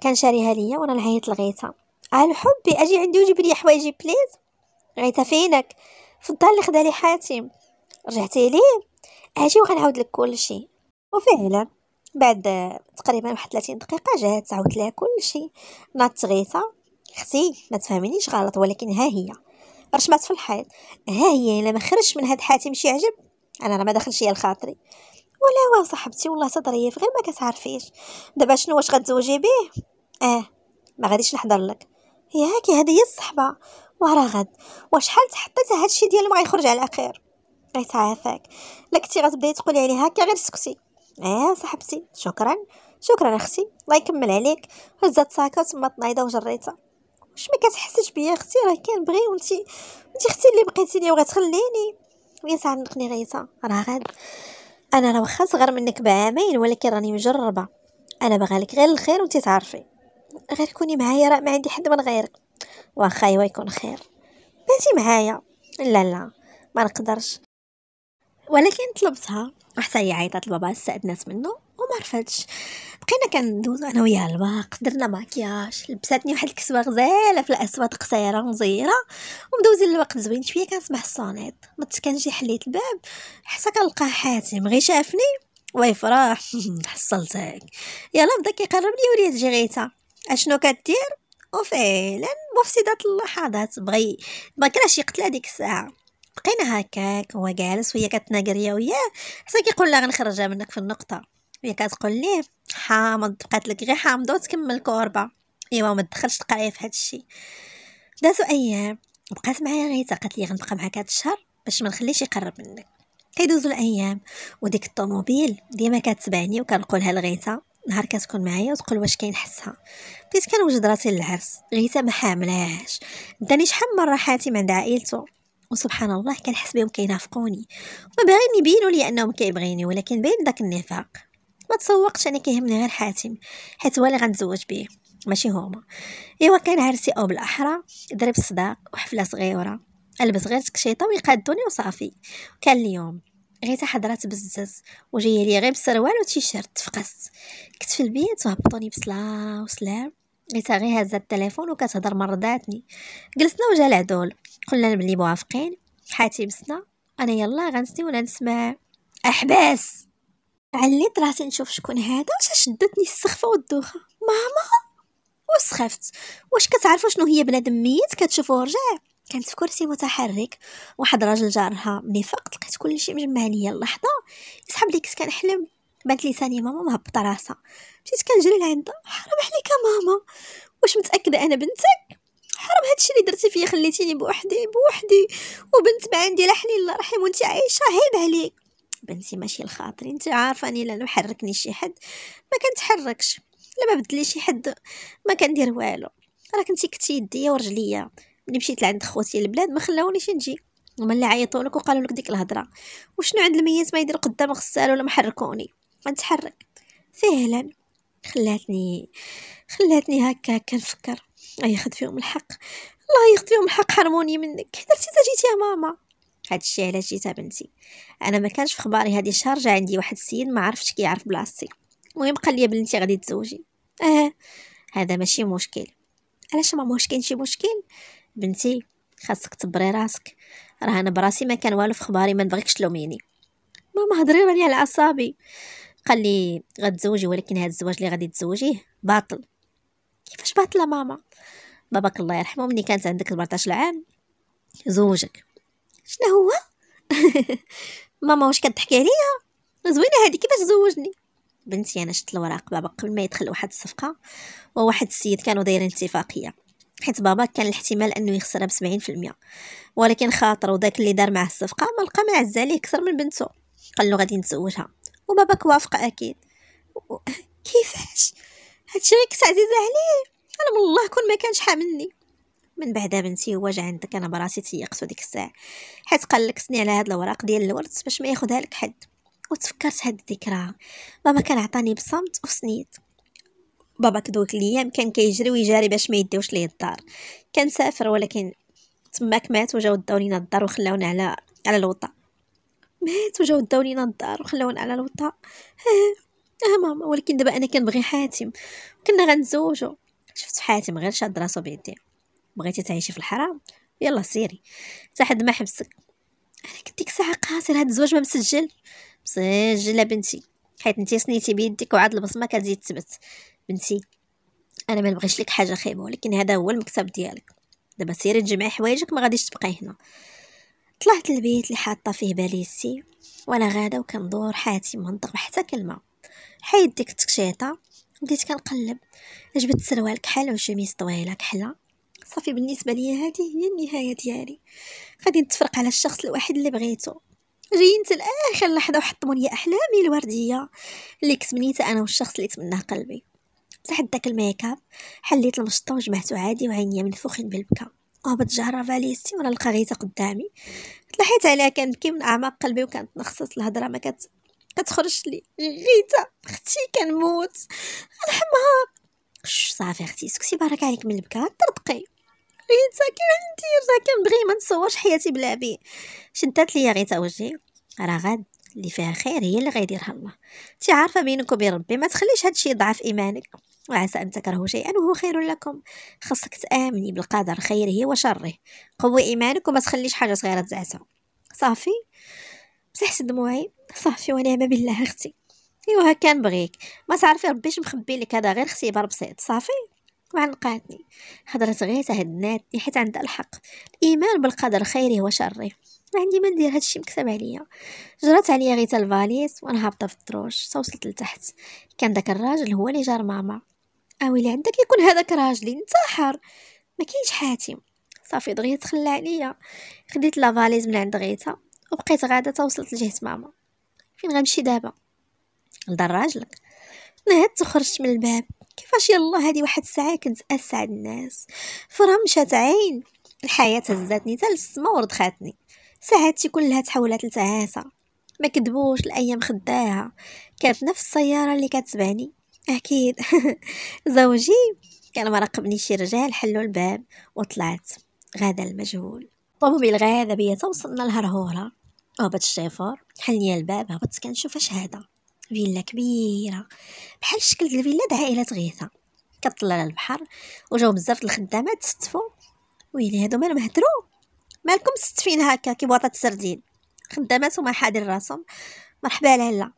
كان شاريها ليا وانا نعيط لغيتها على حبي اجي عندي وجيب لي حوايجي بليز غيتا يعني فينك في الدار اللي خدا لي حاتم رجعتي ليه اجي وغنعاود لك كلشي وفعلا بعد تقريبا واحد 30 دقيقه جات عاودت لها كلشي نات غيثا اختي ما تفهمينيش غلط ولكن ها هي رشمات في الحيط ها هي الا ما خرجش من هاد حاتم شي عجب انا راه ما دخلش ليا لخاطري ولا وا صاحبتي والله صدريه غير ما كتعرفيش دابا شنو واش غتزوجي بيه اه ما غاديش نحضر لك ياك هذه هي الصحبه ورا غد وشحال تحطيت هادشي ديال ما غيخرج على خير غيتعافاك لا كنتي غتبداي تقولي عليه هكا غير سكتي اه صاحبتي شكرا شكرا اختي الله يكمل عليك هزات ساكا تما تنايضه وجريتها واش ما كتحسش بيا اختي راه كنبغي وانت انتي اختي اللي بقيتي لي وغتخليني ويا تعمقني غيتا راه غد انا راه واخا صغر منك بعامين ولكن راني مجربه انا باغا لك غير الخير وانتي تعرفي غير كوني معايا راه ما عندي حد من غيرك واخا ايوا يكون خير باتي معايا لا لا ما نقدرش ولكن طلبتها وحتى هي عيطات لبابا استأذنات منه وما رفدش بقينا كندوزو انا وياها الوقت درنا ماكياج لبساتني واحد الكسوه غزاله في الاسود قصيره ومزيره ومدوزين الوقت زوين شويه كنسمع الصونيط مت كنجي حليت الباب حتى كنلقى حاتم غير شافني ويفرح حصلتك يلا بدا كيقرب لي وريت جيغيتا اشنو كدير وفعلا مفسدة اللحظات بغي كراش يقتلها ديك الساعة بقينا هكاك هو جالس وهي كتناقر ليا وياه حتى كيقول لها غنخرجها منك في النقطة وهي كتقول ليه حامض بقات لك غير حامضة وتكمل كوربة ايوا ما تدخلش تقراي في هادشي دازو ايام بقات معايا غيتا قالت لي غنبقى معاك هاد الشهر باش ما نخليش يقرب منك كيدوزو الايام وديك الطوموبيل ديما كتبعني وكنقولها لغيتا نهار كتكون معايا وتقول واش كاين حسها بديت كنوجد راسي للعرس غيتا ما حاملاهاش داني شحال من مره حاتم عند عائلته وسبحان الله كنحس بهم كينافقوني باغين يبينوا لي انهم كيبغيني ولكن باين داك النفاق ما تسوقتش انا كيهمني غير حاتم حيت هو اللي غنتزوج به ماشي هما ايوا كان عرسي او بالاحرى درب صداق وحفله صغيره البس غير تكشيطه ويقادوني وصافي كان اليوم غير حضرات بزاز وجايه ليا غير بسروال وتيشيرت تفقست كنت في البيت وهبطوني بصلا وسلام غيتا غير هازات التليفون وكتهضر مرضاتني جلسنا وجا العدول قلنا بلي موافقين حاتي بسنا انا يلا غنسني ولا نسمع احباس عليت راسي نشوف شكون هذا واش شدتني السخفه والدوخه ماما وسخفت واش كتعرفوا شنو هي بنادم ميت كتشوفوه رجع كانت في كرسي متحرك واحد راجل جارها ملي فقت لقيت كلشي مجمع ليا اللحظه يسحب لي كنت كنحلم بانت لي ثانيه ماما مهبطه راسها مشيت كنجري لعندها حرام عليك ماما واش متاكده انا بنتك حرام هادشي اللي درتي فيا خليتيني بوحدي بوحدي وبنت ما عندي لا حنين لا رحيم وانت عايشه هيب عليك بنتي ماشي لخاطري انت عارفاني لا حركني شي حد ما كنتحركش لا بدلي شي حد ما كندير والو راه كنتي كتي يديا ورجليا ملي مشيت لعند خوتي البلاد ما خلاونيش نجي هما اللي عيطوا لك وقالوا لك ديك الهضره وشنو عند الميت ما يدير قدام غسال ولا ما نتحرك غنتحرك فعلا خلاتني خلاتني هكا كنفكر ياخد فيهم الحق الله ياخد فيهم الحق حرموني منك درتي تا جيتي يا ماما هادشي علاش جيتي بنتي انا ما كانش في خباري هادي شهر جا عندي واحد السيد ما عرفتش كيعرف بلاصتي المهم قال لي بنتي غادي تزوجي اه هذا ماشي مشكل علاش ما مشكل شي مشكل بنتي خاصك تبري راسك راه انا براسي ما كان والو في خباري ما نبغيكش تلوميني ماما هضري راني على اعصابي قال لي غتزوجي ولكن هذا الزواج اللي غادي تزوجيه باطل كيفاش باطله ماما باباك الله يرحمه ملي كانت عندك 14 عام زوجك شنو هو ماما واش كتضحكي عليا زوينه هذه كيفاش زوجني بنتي انا شفت الوراق بابا قبل ما يدخل واحد الصفقه وواحد السيد كانوا دايرين اتفاقيه حيت بابا كان الاحتمال انه يخسرها بسبعين في المية ولكن خاطر وداك اللي دار معاه الصفقه ما لقى ما عز عليه اكثر من بنته قال له غادي نتزوجها وباباك وافق اكيد و... كيفاش هادشي غير كنت عزيزه عليه انا والله كون ما كانش حاملني من بعد بنتي هو جا عندك انا براسي تيقت ديك الساعه حيت قال لك سني على هاد الوراق ديال الورد باش ما ياخذها لك حد وتفكرت هاد الذكرى بابا كان عطاني بصمت وسنيت بابا كدوك الايام كان كيجري ويجاري باش ما يديوش ليه الدار كان سافر ولكن تماك مات وجاو داو لينا الدار وخلاونا على على الوطا مات وجاو داو لينا الدار وخلاونا على الوطا اه ماما ولكن دابا انا كنبغي حاتم كنا غنتزوجو شفت حاتم غير شاد راسو بيدي بغيتي تعيشي في الحرام يلا سيري حتى حد ما حبسك انا كنت ديك الساعه قاصر هاد الزواج ما مسجل مسجل بنتي حيت انتي سنيتي بيدك وعاد البصمه كتزيد تبت بنتي انا ما نبغيش لك حاجه خايبه ولكن هذا هو المكتب ديالك دابا سيري تجمعي حوايجك ما غاديش تبقاي هنا طلعت للبيت اللي حاطه فيه باليسي وانا غادا وكندور حاتي منطق حتى كلمه حيد ديك التكشيطه بديت كنقلب جبت سروال كحل وشميس طويله كحله صافي بالنسبه ليا هذه هي النهايه ديالي غادي نتفرق على الشخص الواحد اللي بغيتو جينت لاخر لحظه وحطموا لي احلامي الورديه اللي كتمنيتها انا والشخص اللي تمناه قلبي لحد داك الميك اب حليت المشطه وجمعته عادي وعينيا منفوخين بالبكا وهبط جهره فاليستي وانا القريته قدامي تلاحيت عليها كنبكي من اعماق قلبي وكانت نخصص الهضره ما كت كتخرج لي غيتا اختي كنموت الحمار صافي اختي سكتي بارك عليك من البكا ترتقي غيتا كي عندي راه كنبغي ما نصورش حياتي بلا بيه شدات ليا غيتا وجهي راه غاد اللي فيها خير هي اللي غيديرها الله انت عارفه بينك وبين ربي ما تخليش هادشي يضعف ايمانك وعسى أن تكرهوا شيئا وهو خير لكم خصك تآمني بالقدر خيره وشره قوي إيمانك وما تخليش حاجة صغيرة تزعزع صافي مسحت دموعي صافي ونعم بالله أختي إيوا كان بغيك ما تعرفي ربي اش مخبي لك هذا غير اختبار بسيط صافي وعنقاتني هضرت غير تهدناتني حيت عندها الحق الايمان بالقدر خيره وشره ما عندي ما ندير هادشي مكتب عليا جرات عليا غيتا الفاليس وانا هابطه في الدروج توصلت لتحت كان داك الراجل هو اللي جار ماما اويلي آه، عندك يكون هذاك راجلي انتحر ما كاينش حاتم صافي دغيا تخلى عليا خديت لافاليز من عند غيتا وبقيت غادا توصلت لجهه ماما فين غنمشي دابا لدار راجلك نهدت وخرجت من الباب كيفاش يلا هذه واحد الساعه كنت اسعد الناس فرا مشات عين الحياه هزاتني حتى للسما وردخاتني سعادتي كلها تحولات لتعاسه ما كدبوش الايام خداها كانت نفس السياره اللي كتبعني أكيد زوجي كان مراقبني شي رجال حلوا الباب وطلعت غدا المجهول طوموبيل غادا بيا توصلنا لهرهورة هبط الشيفور حل الباب هبطت كنشوف اش هدا فيلا كبيرة بحال شكل الفيلا د عائلة غيثة كطلع على البحر وجاو بزاف الخدامات ستفو ويلي هادو مالهم هدرو مالكم ستفين هكا كي بواطة سردين خدامات وما حاضر راسهم مرحبا لالا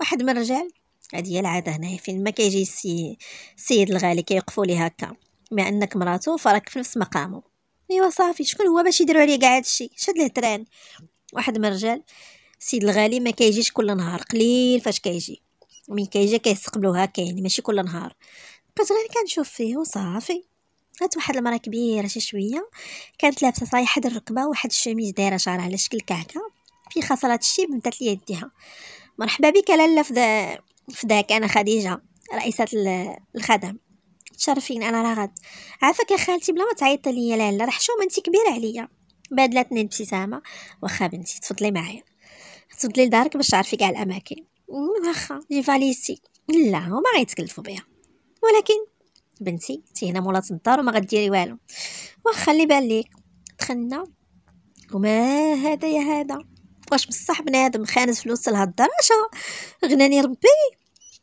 واحد من الرجال هذه هي العاده هنا فين ما كيجي السي السيد الغالي كيوقفوا ليه هكا بما انك مراتو فراك في نفس مقامه ايوا صافي شكون هو باش يديروا عليه كاع هادشي شاد له تران واحد من الرجال السيد الغالي ما كيجيش كل نهار قليل فاش كيجي مين كيجي كيستقبلوها هكا يعني ماشي كل نهار بقيت غير كنشوف فيه وصافي هات واحد المرا كبيره شي شويه كانت لابسه صايحه الركبه وواحد الشميز دايره شعرها على شكل كعكه في خسرات الشيب مدات لي يديها مرحبا بك لاله في فداك انا خديجه رئيسه الخدم تشرفين انا رغد عافاك يا خالتي بلا ما تعيط ليا لالا راه حشومه انت كبيره عليا بدلتني الابتسامه واخا بنتي تفضلي معايا تفضلي لدارك باش تعرفي كاع الاماكن واخا لي فاليسي لا هما غيتكلفوا بها ولكن بنتي انت هنا مولات الدار وما غديري والو واخا اللي بان ليك دخلنا وما هذا يا هذا واش بصح بنادم خانز فلوس لهاد الدرجه غناني ربي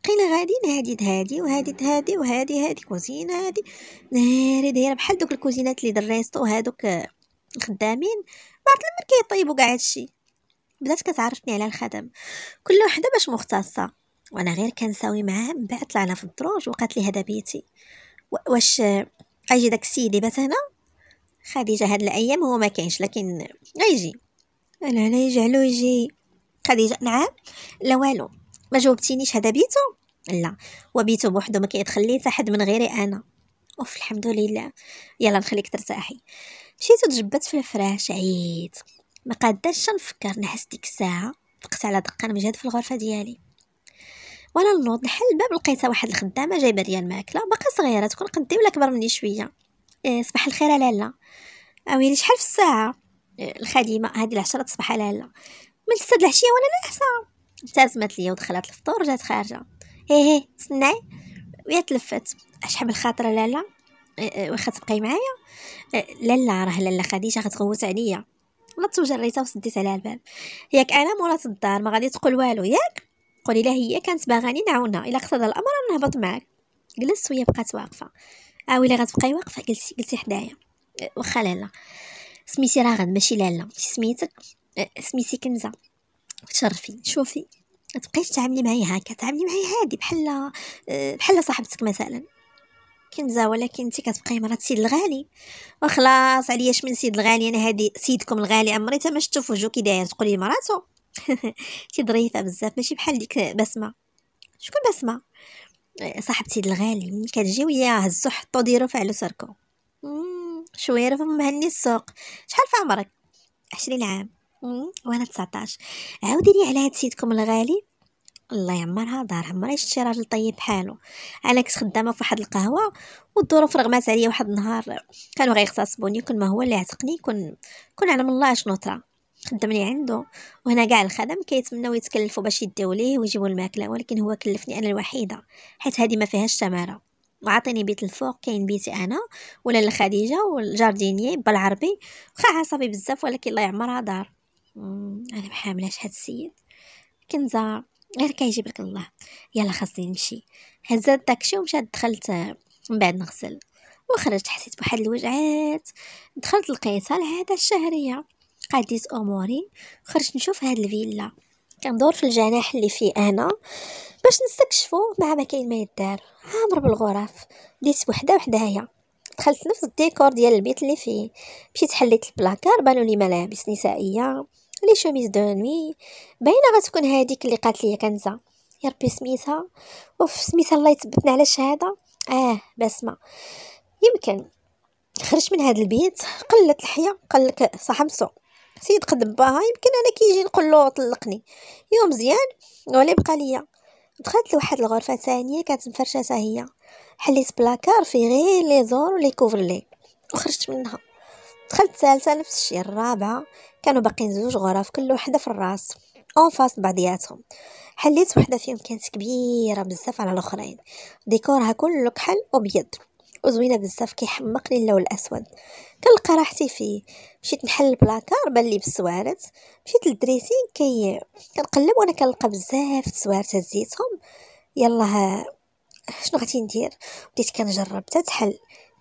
قيل غادي نهادي هادي وهادي هادي وهادي هادي كوزينة هادي ناري دايرة بحال دوك الكوزينات اللي دريستو هادوك الخدامين بعد لما كيطيبوا كاع هادشي بدات كتعرفني على الخدم كل وحده باش مختصه وانا غير كنساوي معاها من بعد طلعنا في الدروج وقالت لي هذا بيتي واش اجي داك السيد اللي هنا خديجه هاد الايام هو ما كاينش لكن غيجي انا لا يجعلو يجي خديجه نعم لا والو ما جاوبتينيش هذا بيتو لا وبيتو بوحدو ما كيدخل ليه حتى حد من غيري انا اوف الحمد لله يلا نخليك ترتاحي مشيت وتجبدت في الفراش عييت ما قاداش نفكر نحس ديك الساعه دقت على دقه مجهد في الغرفه ديالي وانا نوض نحل الباب لقيتها واحد الخدامه جايبه ليا الماكله باقا صغيره تكون قدي ولا كبر مني شويه إيه صباح الخير يا لالا اويلي شحال في الساعه إيه هذه العشرة تصبح على لالا من السد العشيه وانا ناعسه ابتسمت لي ودخلت الفطور جات خارجه هي إيه، إيه، تسناي ويا تلفت اش من الخاطرة لالا إيه، واخا تبقاي معايا لالا راه لالا خديجه غتغوت عليا نط وجريتها وسديت عليها الباب ياك انا مولات الدار ما غادي تقول والو ياك قولي لها هي كانت باغاني نعاونها الا اقتضى الامر نهبط معاك جلست وهي بقات واقفه او آه، الا غتبقاي واقفه جلسي جلسي حدايا واخا لالا سميتي راغد ماشي لالا سميتك سميتي كنزه تشرفي شوفي متبقيش تبقيش تعاملي معايا هكا تعاملي معايا هادي بحال آه، بحال صاحبتك مثلا كنزه ولكن انت كتبقاي مرات سيد الغالي وخلاص أه عليا من سيد الغالي انا هادي سيدكم الغالي عمري ما شفتو في وجهو كي داير تقولي مراتو تي ظريفه بزاف ماشي بحال ديك بسمه شكون بسمه آه، صاحب سيد الغالي ملي كتجي وياه هزو حطو ديرو فعلو سركو شويه رفم مهني السوق شحال في عمرك عشرين عام وانا 19 عاودي لي على هاد سيدكم الغالي الله يعمرها دار عمري شفت شي راجل طيب بحالو على كنت خدامه في واحد القهوه والظروف رغمات عليا واحد النهار كانوا غيغتصبوني كل ما هو اللي عتقني كون كون علم الله شنو طرا خدمني عنده وهنا كاع الخدم كيتمناو يتكلفوا باش يديو ليه ويجيبوا الماكله ولكن هو كلفني انا الوحيده حيت هذه ما فيهاش تماره وعطيني بيت الفوق كاين بيتي انا ولا الخديجه والجاردينيه بالعربي واخا عصبي بزاف ولكن الله يعمرها دار انا محاملاش هاد السيد كنزا غير كيجيب لك الله يلا خاصني نمشي هزا داكشي ومشات دخلت من بعد نغسل وخرجت حسيت بواحد الوجعات دخلت لقيتها العاده الشهريه قديت اموري خرجت نشوف هاد الفيلا كندور في الجناح اللي فيه انا باش نستكشفو مع ما كاين ما يدار عامر بالغرف ديت وحده وحدايا دخلت نفس الديكور ديال البيت اللي فيه مشيت حليت البلاكار بانوا لي ملابس نسائيه لي شوميز دو نوي باينه غتكون هذيك اللي قالت لي كنزه يا ربي سميتها اوف سميتها الله يثبتنا على الشهاده اه بسمه يمكن خرجت من هذا البيت قلت الحياه قال لك سو سيد قد باها يمكن انا كيجي نقول له طلقني يوم مزيان ولا بقى ليا دخلت لواحد الغرفه ثانيه كانت مفرشه هي حليت بلاكار فيه غير لي زور ولي كوفرلي وخرجت منها دخلت الثالثه نفس الشيء الرابعه كانوا باقيين زوج غرف كل وحده في الراس اون فاس بعضياتهم حليت وحده فيهم كانت كبيره بزاف على الاخرين ديكورها كله كحل ابيض وزوينه بزاف كيحمقني اللون الاسود كنلقى راحتي فيه مشيت نحل البلاكار بان لي بالسوارت مشيت للدريسين كي كنقلب وانا كنلقى بزاف السوارت هزيتهم يلاه شنو غادي ندير بديت كنجرب تتحل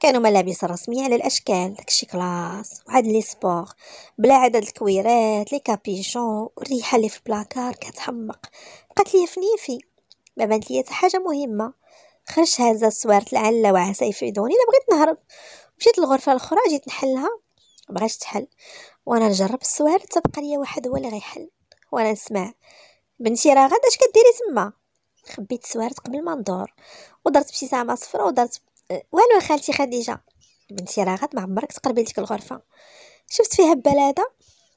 كانوا ملابس رسميه على الاشكال داكشي كلاس وعاد لي سبور بلا عدد الكويرات لي كابيشون الريحه اللي في البلاكار كتحمق بقات لي فنيفي ما بانت لي حاجه مهمه خرجت هازه السوارت لعل وعسى يفيدوني الا بغيت نهرب مشيت للغرفه الاخرى جيت نحلها مبغاتش تحل وانا نجرب السوارت تبقى ليا واحد هو اللي غيحل وانا نسمع بنتي راه غدا اش كديري تما خبيت السوارت قبل ما ندور ودرت ساعة صفرا ودرت والو خالتي خديجه بنتي راه غاد معمرك تقربي لديك الغرفه شفت فيها بلاده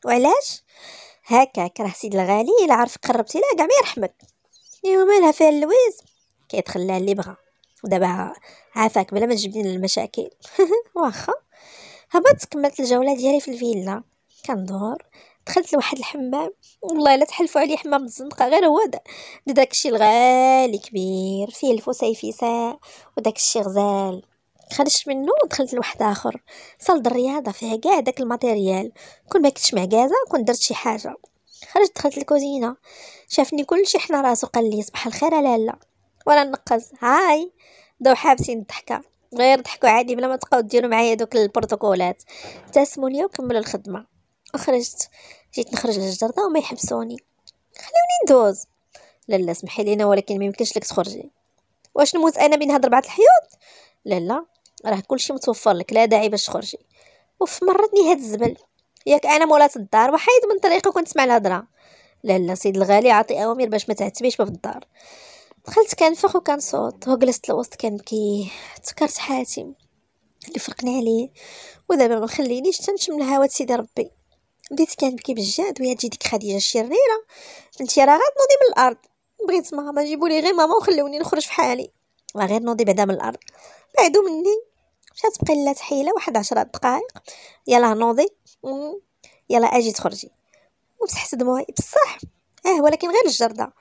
وعلاش هكا راه سيد الغالي الا عرف قربتي لها كاع ما يرحمك ايوا مالها فيها اللويز كيدخل لها اللي بغا ودابا عافاك بلا ما تجبدين المشاكل واخا هبطت كملت الجوله ديالي في الفيلا كندور دخلت لواحد الحمام والله لا تحلفوا عليه حمام الزنقه غير هو دا, داك الشيء الغالي كبير فيه الفسيفساء وداك الشيء غزال خرجت منه ودخلت لواحد اخر صاله الرياضه فيها كاع داك الماتيريال كون ما كنتش معكازه كنت درت شي حاجه خرجت دخلت الكوزينه شافني كلشي حنا راسو قال لي صباح الخير لالا وانا نقز هاي بداو حابسين الضحكه غير ضحكوا عادي بلا ما تبقاو ديروا معايا دوك البروتوكولات ابتسموا لي وكملوا الخدمه وخرجت جيت نخرج للجردة وما يحبسوني خلوني ندوز لا لا سمحي لينا ولكن ما يمكنش لك تخرجي واش نموت انا بين هاد ربعه الحيوط لا لا راه كلشي متوفر لك لا داعي باش تخرجي وف مرتني هاد الزبل ياك انا مولات الدار وحيد من طريقه كنت سمع الهضره لا لا سيد الغالي عطي اوامر باش ما تعتبيش باب الدار دخلت كنفخ وكنصوت وجلست كان كنبكي تكرت حاتم اللي فرقني عليه ودابا ما خلينيش تنشم الهواء سيدي ربي بديت كنبكي بالجاد وهي تجي ديك خديجه الشريره انت راه غتنوضي من الارض بغيت ماما جيبوا لي غير ماما وخلوني نخرج في حالي راه غير نوضي بعدا من الارض بعدو مني مشات لا تحيله واحد عشرة دقائق يلا نوضي يلا اجي تخرجي ومسحت دموعي بصح اه ولكن غير الجرده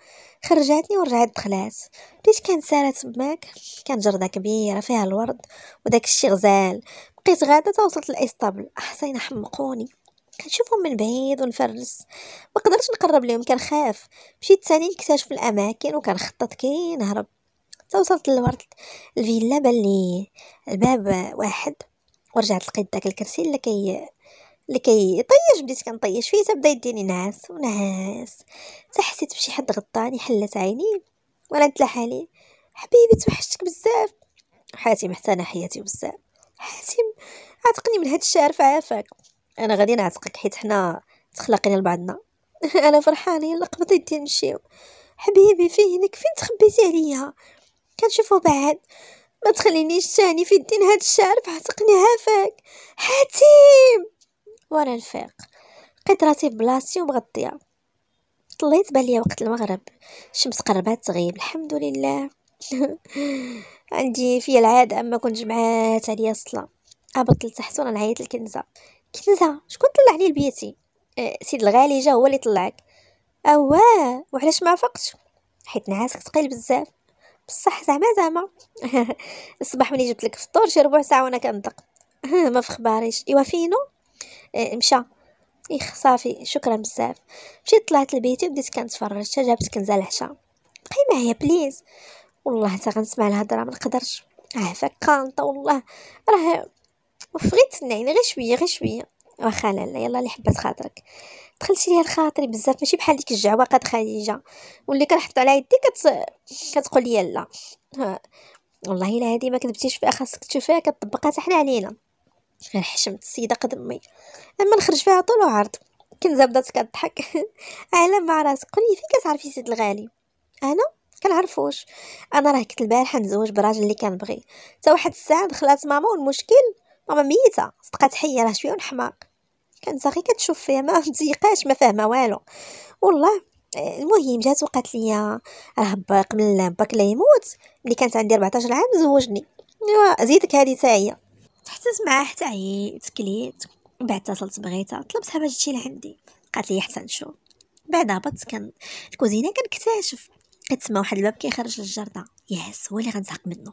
خرجاتني ورجعت دخلات بديت كنسالات تماك كان جرده كبيره فيها الورد وداك الشي غزال بقيت غاده توصلت لاسطنبول احسن حمقوني كنشوفهم من بعيد ونفرس ما قدرتش نقرب لهم كنخاف مشيت ثاني نكتشف الاماكن وكنخطط كي نهرب حتى وصلت للورد الفيلا بان لي الباب واحد ورجعت لقيت داك الكرسي اللي كي اللي كيطيش بديت كنطيش فيه تبدا يديني نعاس ونعاس حتى حسيت بشي حد غطاني حلت عيني وانا قلت لحالي حبيبي توحشتك بزاف حاتم حتى انا حياتي بزاف حاتم عتقني من هاد الشارف عافاك انا غادي نعتقك حيت حنا تخلقنا لبعضنا انا فرحانه يلا قبضت يدي طيب نمشيو حبيبي فينك فين تخبيتي عليا كنشوفو بعد ما تخلينيش تاني في الدين هاد الشعر فعتقني هافاك حاتيم وانا الفاق بقيت راسي بلاصتي ومغطيه طليت بان ليا وقت المغرب الشمس قربات تغيب الحمد لله عندي فيا العاده اما كنت جمعات عليا الصلاه هبط لتحت وانا نعيط الكنزه كي شكون طلع لي لبيتي آه، سيد الغالي جا هو اللي طلعك اواه وعلاش ما فقتش حيت نعاسك ثقيل بزاف بصح زعما زعما الصباح ملي جبت لك الفطور شي ربع ساعه وانا كندق ما في خباريش ايوا فينو آه، مشى اخ صافي شكرا بزاف مشيت طلعت لبيتي وبديت كنتفرج حتى جابت كنزه العشاء بقي معايا بليز والله حتى غنسمع الهضره ما نقدرش عافاك أه، كانطه والله راه وفغيت نعيني غير شويه غير شويه واخا لالا يلا اللي حبات خاطرك دخلتي ليا لخاطري بزاف ماشي بحال ديك الجعوقه خديجه واللي كنحط على يدي كت... كتقول لي لا والله الا هذه ما كذبتيش فيها خاصك تشوفيها كتطبقها حتى حنا علينا غير حشمت السيده قدمي اما نخرج فيها طول وعرض كنزه بدات كضحك على مع راسك قولي فين كتعرفي سيد الغالي انا كنعرفوش انا راه كنت البارحه نزوج براجل اللي كنبغي حتى واحد الساعه دخلات ماما والمشكل ماما ميتة صدقات حية راه شوية ونحماق كانت صغي كتشوف فيها ما متيقاش ما فاهمه والو والله المهم جات وقالت لي راه باك من باك لا يموت ملي كانت عندي 14 عام زوجني زيدك هذه حتى هي حتى سمع حتى عييت كليت من بعد اتصلت بغيتها طلبتها باش تجي لعندي قالت لي حسن شو بعد هبطت كان الكوزينه كنكتشف كتسمع واحد الباب كيخرج للجرده ياس هو اللي غنزهق منه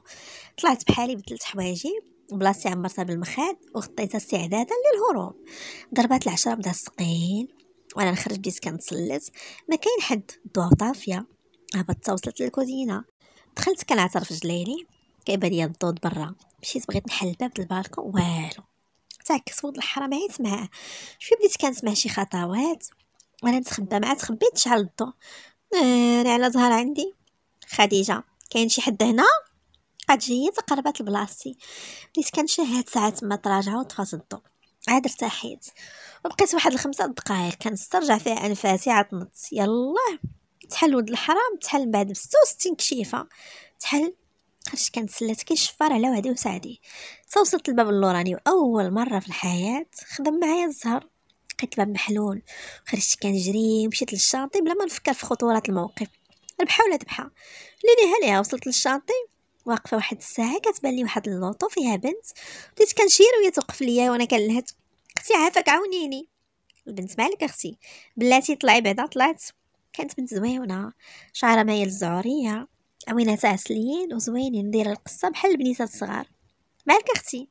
طلعت بحالي بدلت حوايجي بلاصتي عمرتها بالمخاد وغطيتها استعدادا للهروب ضربات العشرة بدا ثقيل وانا نخرج بديت كنتسلت ما كاين حد الضو طافيه هبطت وصلت للكوزينه دخلت كنعترف جليلي كيبان ليا الضوض برا مشيت بغيت نحل الباب البالكون والو تعكس صوت الحرام عيت معاه شويه بديت كنسمع شي خطوات وانا نتخبى مع تخبيت شعل الضو انا آه، على ظهر عندي خديجه كاين شي حد هنا بقات جيت قربت لبلاصتي بديت كنشاهد ساعات ما تراجع وطفات الضو عاد ارتحيت وبقيت واحد الخمسة دقائق كنسترجع فيها انفاسي عاد نط يلا تحل ود الحرام تحل بعد ب 66 كشيفه تحل خرجت كنتسلت كنشفر على وعدي وسعدي توصلت الباب اللوراني واول مره في الحياه خدم معايا الزهر لقيت الباب محلول خرجت كنجري مشيت للشاطئ بلا ما نفكر في خطوره الموقف ربحه ولا ذبحه لينيها ليها وصلت للشاطئ واقفه واحد الساعه كتبان لي واحد اللوطو فيها بنت بديت كنشير وهي توقف ليا وانا كنلهت اختي عافاك عاونيني البنت مالك اختي بلاتي طلعي بعدا طلعت كانت بنت زويونه شعرها مايل الزعوريه عويناتها عسليين وزوينين دايره القصه بحال البنيتات الصغار مالك اختي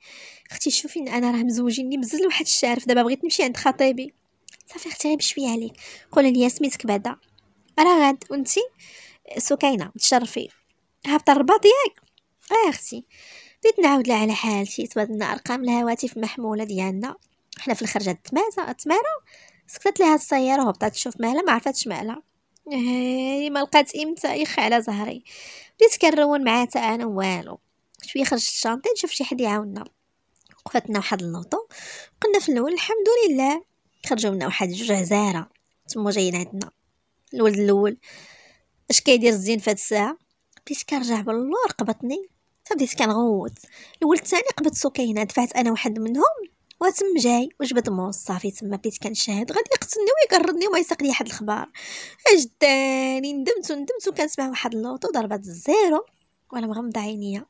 اختي شوفي انا راه مزوجيني بزل واحد الشارف دابا بغيت نمشي عند خطيبي صافي اختي غير بشويه عليك قولي لي سميتك بعدا راه غاد وانتي سكينه تشرفي هبط الرباط ياك اه اختي بديت نعاود لها على حالتي تبدلنا ارقام الهواتف المحموله ديالنا حنا في الخرجه التمازه تمارا سكتت لها السياره وهبطت تشوف مالها ما عرفتش مالها إيه، هي ما لقات امتى يخ على زهري بديت كنرون معاه حتى انا والو شويه خرجت الشانطي نشوف شي حد يعاوننا وقفتنا واحد اللوطو قلنا في الاول الحمد لله خرجوا لنا واحد جوج عزاره تما جايين عندنا الولد الاول اش كيدير الزين فهاد الساعه بديت كنرجع باللور قبطني فبديت كنغوت الاول الثاني قبط سكينه دفعت انا واحد منهم وتم جاي وجبد موز صافي تما بديت كنشاهد غادي يقتلني ويقردني وما يسق حد واحد الخبار اجداني ندمت وندمت وكنسمع واحد اللوطو ضربات الزيرو وانا مغمضه عينيا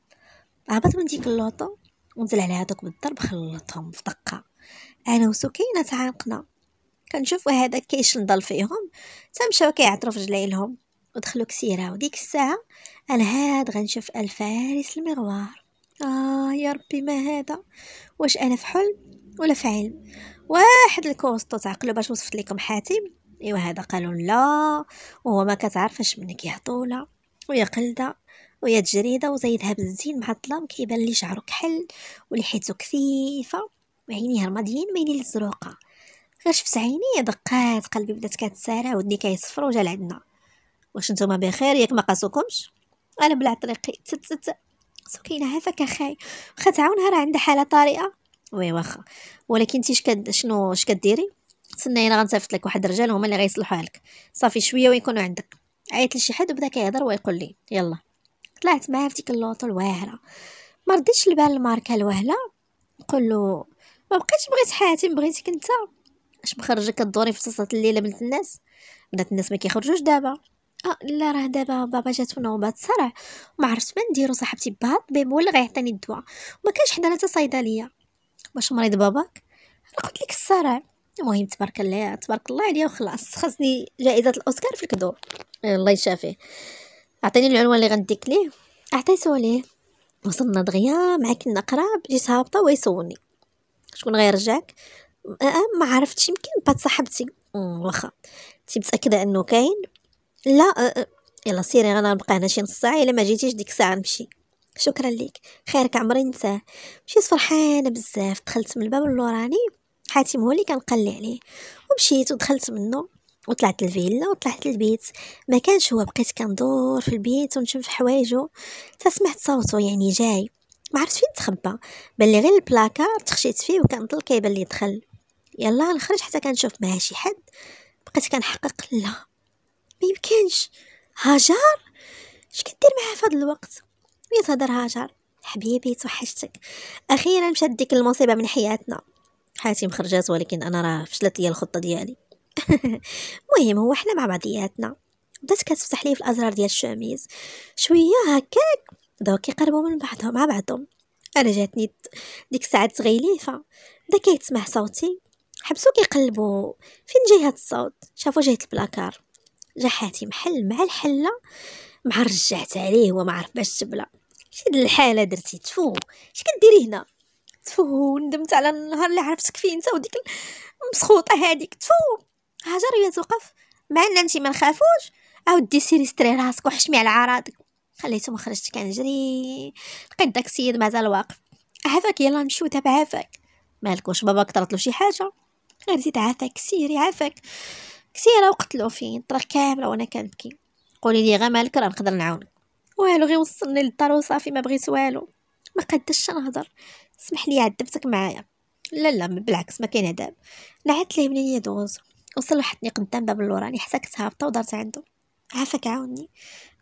هبط من ديك اللوطو ونزل على هذوك بالضرب خلطهم في دقه انا وسكينه تعانقنا كنشوف هذا نضل فيهم تمشاو كيعطرو في ودخلوا كسيرة وديك الساعة أنا هاد غنشوف الفارس المغوار آه يا ربي ما هذا واش أنا في حلم ولا في علم واحد الكوستو تعقلو باش وصفت لكم حاتم ايوا هذا قالوا لا وهو ما كتعرفش منك يا طوله ويا قلده ويا تجريده وزيدها بالزين مع الظلام كيبان لي شعرو كحل ولحيتو كثيفه وعينيه رماديين مايلين للزروقه غير شفت عيني دقات قلبي بدات كتسارع ودني كيصفر وجا لعندنا واش نتوما بخير ياك ما قاسوكمش انا بلعت طريقي تت تت سكينه هافك اخاي واخا تعاونها راه عندها حاله طارئه وي واخا ولكن انت كد شنو اش كديري تسناي انا غنصيفط لك واحد الرجال هما اللي غيصلحوها لك صافي شويه ويكونوا عندك عيط لشي حد وبدا كيهضر ويقول لي يلا طلعت معاه في ديك اللوطو الواعره ما رديتش البال الماركه الوهله نقول له ما بقيتش بغيت حاتم بغيتك انت اش مخرجك كدوري في وسط الليله بنت الناس بنات الناس ما كيخرجوش دابا آه لا راه دابا بابا جاتو نوبات صرع ما عرفت ما نديرو صاحبتي با الطبيب هو اللي غيعطيني الدواء ما كانش حدانا حتى صيدليه واش مريض باباك انا قلت لك الصرع المهم تبارك الله تبارك الله عليا وخلاص خاصني جائزه الاوسكار في الكدور الله يشافيه عطيني العنوان اللي غنديك ليه عطيتو ليه وصلنا دغيا مع كنا قراب جيت هابطه ويسولني شكون غيرجعك ما عرفتش يمكن بات صاحبتي واخا تي متاكده انه كاين لا أه، أه. يلا سيري انا نبقى هنا شي نص ساعه الا ما جيتيش ديك الساعه نمشي شكرا ليك خيرك عمري نساه مشيت فرحانه بزاف دخلت من الباب اللوراني حاتم هو اللي كان قال لي عليه ومشيت ودخلت منه وطلعت الفيلا وطلعت البيت ما كانش هو بقيت كندور في البيت ونشوف حوايجه سمعت صوته يعني جاي ما عرفت فين تخبى بان لي غير البلاكار تخشيت فيه وكنظل كيبان لي دخل يلا نخرج حتى كنشوف معاه شي حد بقيت كنحقق لا ميمكنش هاجر اش كدير معاه في هذا الوقت يا صدر هاجر حبيبي توحشتك اخيرا مشات ديك المصيبه من حياتنا حاتم خرجات ولكن انا راه فشلت ليا الخطه ديالي المهم هو حنا مع بعضياتنا بدات كتفتح لي في الازرار ديال الشوميز شويه هكاك بداو كيقربوا من بعضهم مع بعضهم انا جاتني ديك الساعه تغيليفه بدا كيتسمع صوتي حبسو كيقلبوا فين جاي هاد الصوت شافوا جهه البلاكار جا محل مع الحله مع رجعت عليه وما عرف باش تبلا شد الحاله درتي تفو اش كديري هنا تفو ندمت على النهار اللي عرفتك فيه انت وديك المسخوطه هذيك تفو هاجر يا توقف مع ان انت ما نخافوش اودي سيري ستري راسك وحشمي على عراضك خليته ما خرجت كنجري لقيت داك السيد مازال واقف عافاك يلا نمشيو دابا عافاك مالك واش باباك له شي حاجه غير زيد عافاك سيري عافاك كثيره وقتلو فيه الدار كامله وانا كنبكي قولي لي غير مالك راه نقدر نعاونك والو غير وصلني للدار وصافي ما بغيت والو ما قدش نهضر سمح لي عذبتك معايا لا لا بالعكس ما كاين عذاب نعت ليه منين يدوز وصل وحدني قدام باب اللوراني حتى كنت هابطه ودارت عنده عافاك عاوني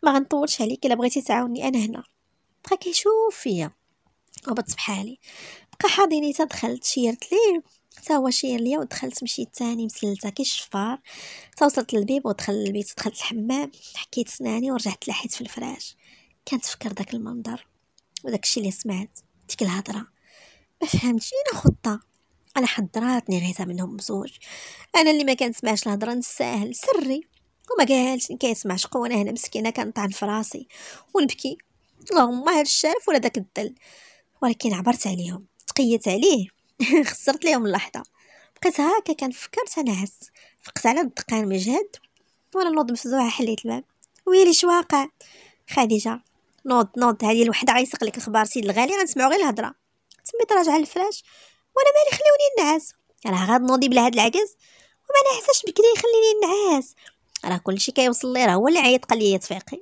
ما غنطولش عليك الا بغيتي تعاوني انا هنا بقى كيشوف فيا وبتصبح حالي بقى حاضيني تدخلت شيرت ليه تا هو شير ليا ودخلت مشيت تاني مسلته كي الشفار تا وصلت للبيب ودخل للبيت دخلت الحمام حكيت سناني ورجعت لحيت في الفراش كنتفكر داك المنظر وداك الشيء اللي سمعت ديك الهضره ما فهمتش انا خطه انا حضراتني غيتها منهم بزوج انا اللي ما كنسمعش الهضره نساهل سري وما قالش كيسمع شقونه انا هنا مسكينه كنطعن في راسي ونبكي اللهم هاد الشرف ولا داك الدل ولكن عبرت عليهم تقيت عليه خسرت ليهم اللحظه بقيت هاكا كنفكر تنعس فقت على الدقان مجهد وانا نوض مفزوعه حليت الباب ويلي شواقع خديجه نوض نوض هذه الوحده غيسق لك الخبار سيد الغالي غنسمعوا غير الهضره تمي راجعه للفراش وانا مالي خلوني نعس راه غاد نوضي بلا هاد العكز وما نعساش بكري يخليني نعاس راه كلشي كيوصل لي راه هو اللي عيط قال لي تفيقي